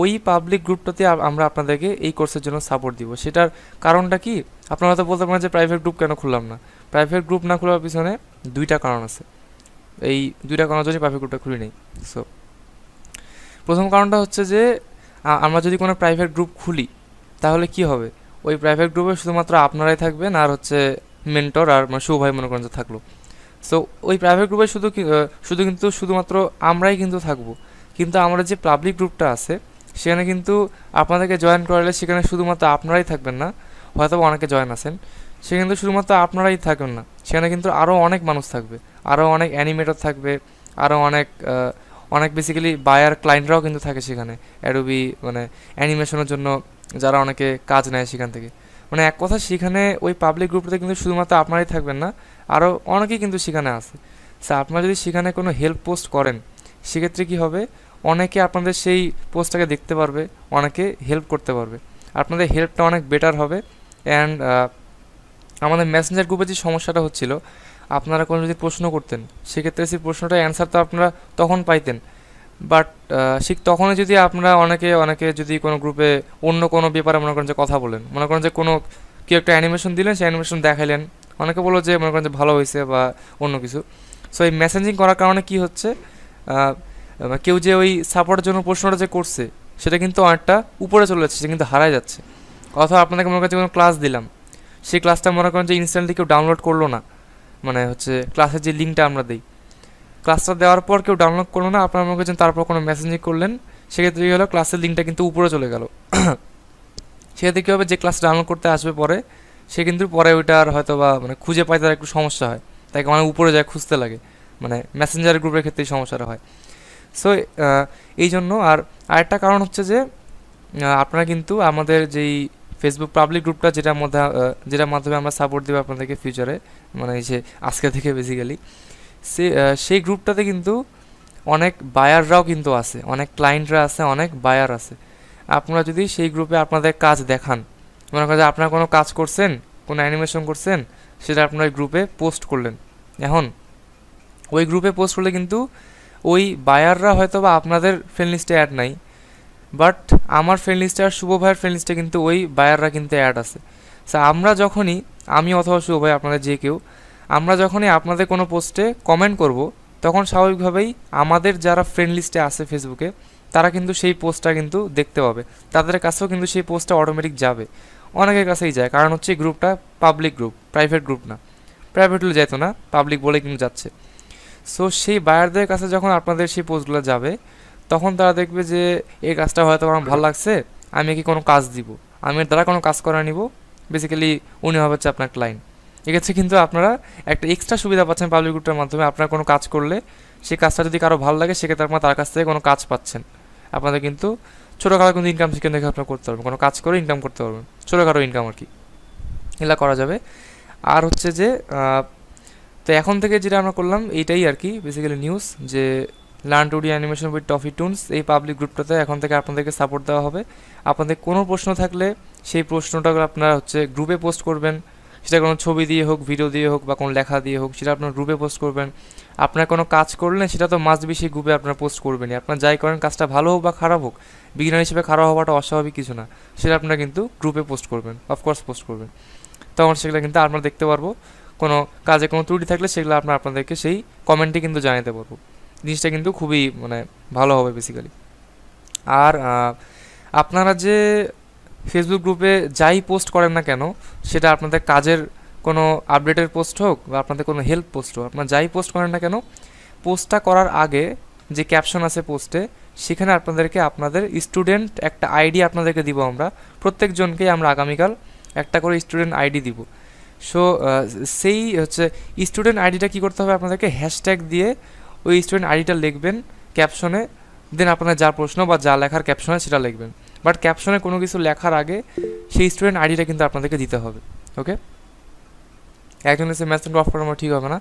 ওই পাবলিক গ্রুপটাতে আমরা আপনাদেরকে এই কোর্সের জন্য সাপোর্ট দিব সেটার কারণটা কি আপনারা তো বলতে পারেন যে প্রাইভেট গ্রুপ কেন খুললাম না প্রাইভেট গ্রুপ না খোলার পিছনে দুইটা কারণ আছে এই দুইটা কারণ জন্য প্রাইভেট গ্রুপটা খুলি নেই সো প্রথম কারণটা হচ্ছে যে আমরা যদি কোনো প্রাইভেট গ্রুপ খুলি তাহলে কি হবে ওই প্রাইভেট গ্রুপে শুধুমাত্র আপনারাই থাকবেন আর হচ্ছে মেন্টর আর মানে শুভ মনে করেন যে থাকলো সো ওই প্রাইভেট গ্রুপে শুধু শুধু কিন্তু শুধুমাত্র আমরাই কিন্তু থাকবো কিন্তু আমরা যে পাবলিক গ্রুপটা আছে সেখানে কিন্তু আপনাদেরকে জয়েন করালে সেখানে শুধুমাত্র আপনারাই থাকবেন না হয়তো অনেকে জয়েন আছেন সে কিন্তু শুধুমাত্র আপনারাই থাকবেন না সেখানে কিন্তু আরও অনেক মানুষ থাকবে আরও অনেক অ্যানিমেটর থাকবে আরও অনেক অনেক বেসিক্যালি বায়ার ক্লায়েন্টরাও কিন্তু থাকে সেখানে অ্যাডোবি মানে অ্যানিমেশনের জন্য যারা অনেকে কাজ নেয় সেখান থেকে মানে এক কথা সেখানে ওই পাবলিক গ্রুপটাতে কিন্তু শুধুমাত্র আপনারাই থাকবেন না আরও অনেকেই কিন্তু সেখানে আছে স্যার আচ্ছা, আপনারা যদি সেখানে কোনো হেল্প পোস্ট করেন সেক্ষেত্রে কি হবে অনেকে আপনাদের সেই পোস্টটাকে দেখতে পারবে অনেকে হেল্প করতে পারবে আপনাদের হেল্পটা অনেক বেটার হবে অ্যান্ড আমাদের মেসেঞ্জার গ্রুপে যে সমস্যাটা হচ্ছিল আপনারা কোনো যদি প্রশ্ন করতেন সেক্ষেত্রে সেই প্রশ্নটা অ্যান্সার তো আপনারা তখন পাইতেন বাট ঠিক তখনই যদি আপনারা অনেকে অনেকে যদি কোনো গ্রুপে অন্য কোনো ব্যাপারে মনে করেন যে কথা বলেন মনে করেন যে কোনো কেউ একটা অ্যানিমেশন দিলেন সেই অ্যানিমেশন দেখালেন অনেকে বলো যে মনে করেন যে ভালো হয়েছে বা অন্য কিছু সো এই মেসেঞ্জিং করার কারণে কি হচ্ছে কেউ যে ওই সাপোর্টের জন্য প্রশ্নটা যে করছে সেটা কিন্তু অনেকটা উপরে চলে যাচ্ছে সে কিন্তু হারায় যাচ্ছে অথবা আপনাকে মনে করেন যে কোনো ক্লাস দিলাম সেই ক্লাসটা মনে করেন যে ইনস্ট্যান্টলি কেউ ডাউনলোড করলো না মানে হচ্ছে ক্লাসের যে লিঙ্কটা আমরা দিই ক্লাসটা দেওয়ার পর কেউ ডাউনলোড করলো না আপনার মনে করছেন তারপর কোনো মেসেঞ্জিং করলেন সেক্ষেত্রে কী হলো ক্লাসের লিঙ্কটা কিন্তু উপরে চলে গেল <coughs> সেক্ষেত্রে কী হবে যে ক্লাস ডাউনলোড করতে আসবে পরে সে কিন্তু পরে ওইটা আর হয়তো বা মানে খুঁজে পায় তার একটু সমস্যা হয় তাকে অনেক উপরে যায় খুঁজতে লাগে মানে মেসেঞ্জার গ্রুপের ক্ষেত্রে সমস্যাটা হয় সো এই জন্য আর আরেকটা কারণ হচ্ছে যে আপনারা কিন্তু আমাদের যেই ফেসবুক পাবলিক গ্রুপটা যেটা মধ্যে যেটার মাধ্যমে আমরা সাপোর্ট দেবো আপনাদেরকে ফিউচারে মানে এই যে আজকে থেকে বেসিক্যালি সে সেই গ্রুপটাতে কিন্তু অনেক বায়াররাও কিন্তু আছে অনেক ক্লায়েন্টরা আছে অনেক বায়ার আছে আপনারা যদি সেই গ্রুপে আপনাদের কাজ দেখান মনে করেন আপনার কোনো কাজ করছেন কোনো অ্যানিমেশন করছেন সেটা আপনার গ্রুপে পোস্ট করলেন এখন ওই গ্রুপে পোস্ট করলে কিন্তু ওই বায়াররা হয়তো বা আপনাদের ফ্রেন্ড লিস্টে অ্যাড নাই বাট আমার ফ্রেন্ড লিস্টে আর শুভ ভাইয়ের ফ্রেন্ড লিস্টে কিন্তু ওই বায়াররা কিন্তু অ্যাড আছে সো আমরা যখনই আমি অথবা শুভ ভাই আপনাদের যে কেউ আমরা যখনই আপনাদের কোনো পোস্টে কমেন্ট করব তখন স্বাভাবিকভাবেই আমাদের যারা ফ্রেন্ড লিস্টে আছে ফেসবুকে তারা কিন্তু সেই পোস্টটা কিন্তু দেখতে পাবে তাদের কাছেও কিন্তু সেই পোস্টটা অটোমেটিক যাবে অনেকের কাছেই যায় কারণ হচ্ছে এই গ্রুপটা পাবলিক গ্রুপ প্রাইভেট গ্রুপ না প্রাইভেট হলে যেত না পাবলিক বলে কিন্তু যাচ্ছে সো সেই বায়ারদের কাছে যখন আপনাদের সেই পোস্টগুলো যাবে তখন তারা দেখবে যে এই কাজটা হয়তো আমার ভালো লাগছে আমি কি কোনো কাজ দিব আমি এর দ্বারা কোনো কাজ করা নিব বেসিক্যালি উনি হবে হচ্ছে আপনার ক্লায়েন্ট এক্ষেত্রে কিন্তু আপনারা একটা এক্সট্রা সুবিধা পাচ্ছেন পাবলিক গ্রুপটার মাধ্যমে আপনারা কোনো কাজ করলে সেই কাজটা যদি কারো ভালো লাগে সেক্ষেত্রে আপনার তার কাছ থেকে কোনো কাজ পাচ্ছেন আপনাদের কিন্তু ছোটোখাটো কিন্তু ইনকাম সেখান থেকে আপনার করতে পারবেন কোনো কাজ করে ইনকাম করতে পারবেন ছোটোখাটো ইনকাম আর কি এগুলো করা যাবে আর হচ্ছে যে তো এখন থেকে যেটা আমরা করলাম এইটাই আর কি বেসিক্যালি নিউজ যে learn two D animation with toffee toons এই পাবলিক গ্রুপটাতে এখন থেকে আপনাদেরকে সাপোর্ট দেওয়া হবে আপনাদের কোনো প্রশ্ন থাকলে সেই প্রশ্নটা আপনারা হচ্ছে গ্রুপে পোস্ট করবেন সেটা কোনো ছবি দিয়ে হোক ভিডিও দিয়ে হোক বা কোনো লেখা দিয়ে হোক সেটা আপনার গ্রুপে পোস্ট করবেন আপনার কোনো কাজ করলেন সেটা তো মাছ বেশি গ্রুপে আপনার পোস্ট করবেনই আপনার যাই করেন কাজটা ভালো হোক বা খারাপ হোক বিগিনার হিসেবে খারাপ হওয়াটা অস্বাভাবিক কিছু না সেটা আপনারা কিন্তু গ্রুপে পোস্ট করবেন অফকোর্স পোস্ট করবেন তখন সেগুলো কিন্তু আমরা দেখতে পারবো কোনো কাজে কোনো ত্রুটি থাকলে সেগুলো আমরা আপনাদেরকে সেই কমেন্টে কিন্তু জানাতে পারবো জিনিসটা কিন্তু খুবই মানে ভালো হবে বেসিক্যালি আর আপনারা যে ফেসবুক গ্রুপে যাই পোস্ট করেন না কেন সেটা আপনাদের কাজের কোনো আপডেটের পোস্ট হোক বা আপনাদের কোনো হেল্প পোস্ট হোক আপনার যাই পোস্ট করেন না কেন পোস্টটা করার আগে যে ক্যাপশন আছে পোস্টে সেখানে আপনাদেরকে আপনাদের স্টুডেন্ট একটা আইডি আপনাদেরকে দিব আমরা প্রত্যেকজনকেই আমরা আগামীকাল একটা করে স্টুডেন্ট আইডি দিব সো সেই হচ্ছে স্টুডেন্ট আইডিটা কি করতে হবে আপনাদেরকে হ্যাশট্যাগ দিয়ে ওই স্টুডেন্ট আইডিটা লিখবেন ক্যাপশনে দেন আপনার যা প্রশ্ন বা যা লেখার ক্যাপশনে সেটা লিখবেন বাট ক্যাপশনে কোনো কিছু লেখার আগে সেই স্টুডেন্ট আইডিটা কিন্তু আপনাদেরকে দিতে হবে ওকে একজন এসে ম্যাথ ড্রপ অফ করানো ঠিক হবে না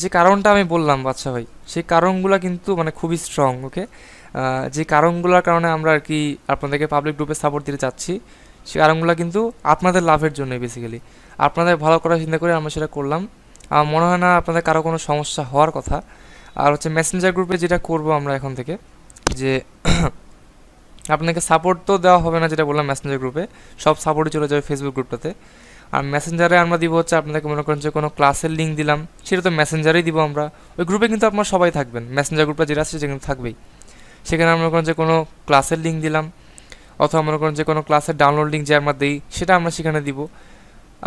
যে কারণটা আমি বললাম বাচ্চা ভাই সেই কারণগুলো কিন্তু মানে খুবই স্ট্রং ওকে যে কারণগুলোর কারণে আমরা আর কি আপনাদেরকে পাবলিক গ্রুপে সাপোর্ট দিতে চাচ্ছি সে কারণগুলো কিন্তু আপনাদের লাভের জন্যই বেসিক্যালি আপনাদের ভালো করার চিন্তা করে আমরা সেটা করলাম আমার মনে হয় না আপনাদের কারো কোনো সমস্যা হওয়ার কথা আর হচ্ছে মেসেঞ্জার গ্রুপে যেটা করব আমরা এখন থেকে যে <clears throat> আপনাকে সাপোর্ট তো দেওয়া হবে না যেটা বললাম মেসেঞ্জার গ্রুপে সব সাপোর্টই চলে যাবে ফেসবুক গ্রুপটাতে আর মেসেঞ্জারে আমরা দিব হচ্ছে আপনাদেরকে মনে করেন যে কোনো ক্লাসের লিঙ্ক দিলাম সেটা তো মেসেঞ্জারেই দিব আমরা ওই গ্রুপে কিন্তু আপনার সবাই থাকবেন মেসেঞ্জার গ্রুপটা যেটা আছে সেখানে থাকবেই সেখানে আমরা করেন যে কোনো ক্লাসের লিঙ্ক দিলাম অথবা মনে করেন যে কোনো ক্লাসের ডাউনলোড লিঙ্ক যে আমরা দিই সেটা আমরা সেখানে দিব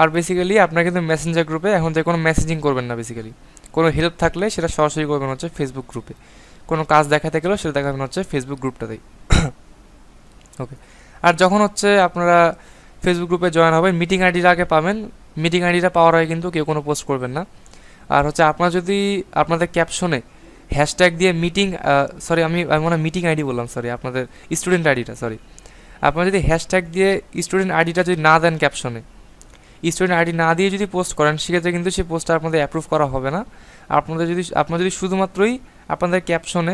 আর বেসিক্যালি আপনারা কিন্তু মেসেঞ্জার গ্রুপে এখন যে কোনো মেসেজিং করবেন না বেসিক্যালি কোনো হেল্প থাকলে সেটা সরাসরি করবেন হচ্ছে ফেসবুক গ্রুপে কোনো কাজ দেখাতে গেলেও সেটা দেখাবেন হচ্ছে ফেসবুক গ্রুপটাতেই ওকে আর যখন হচ্ছে আপনারা ফেসবুক গ্রুপে জয়েন হবেন মিটিং আইডিটা আগে পাবেন মিটিং আইডিটা পাওয়ার আগে কিন্তু কেউ কোনো পোস্ট করবেন না আর হচ্ছে আপনার যদি আপনাদের ক্যাপশনে হ্যাশট্যাগ দিয়ে মিটিং সরি আমি মনে হয় মিটিং আইডি বললাম সরি আপনাদের স্টুডেন্ট আইডিটা সরি আপনারা যদি হ্যাশট্যাগ দিয়ে স্টুডেন্ট আইডিটা যদি না দেন ক্যাপশনে স্টুডেন্ট আইডি না দিয়ে যদি পোস্ট করেন সেক্ষেত্রে কিন্তু সেই পোস্টটা আপনাদের অ্যাপ্রুভ করা হবে না আপনাদের যদি আপনারা যদি শুধুমাত্রই আপনাদের ক্যাপশনে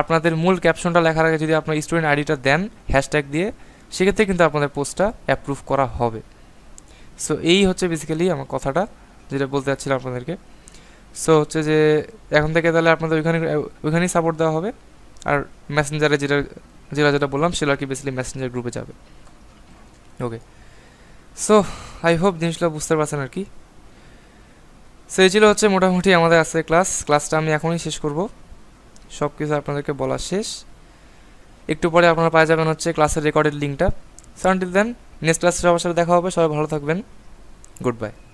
আপনাদের মূল ক্যাপশনটা লেখার আগে যদি আপনার স্টুডেন্ট আইডিটা দেন হ্যাশট্যাগ দিয়ে সেক্ষেত্রে কিন্তু আপনাদের পোস্টটা অ্যাপ্রুভ করা হবে সো এই হচ্ছে বেসিক্যালি আমার কথাটা যেটা বলতে চাচ্ছিলাম আপনাদেরকে সো হচ্ছে যে এখন থেকে তাহলে আপনাদের ওইখানে ওইখানেই সাপোর্ট দেওয়া হবে আর মেসেঞ্জারে যেটা যেটা যেটা বললাম সেটা আর কি বেসিক্যালি মেসেঞ্জার গ্রুপে যাবে ওকে সো আই হোপ জিনিসগুলো বুঝতে পারছেন আর কি সো এই ছিল হচ্ছে মোটামুটি আমাদের আছে ক্লাস ক্লাসটা আমি এখনই শেষ করব সব কিছু আপনাদেরকে বলা শেষ একটু পরে আপনারা পাওয়া যাবেন হচ্ছে ক্লাসের রেকর্ডের লিঙ্কটা সো আনটিল দেন নেক্সট ক্লাসে সবার সাথে দেখা হবে সবাই ভালো থাকবেন গুড বাই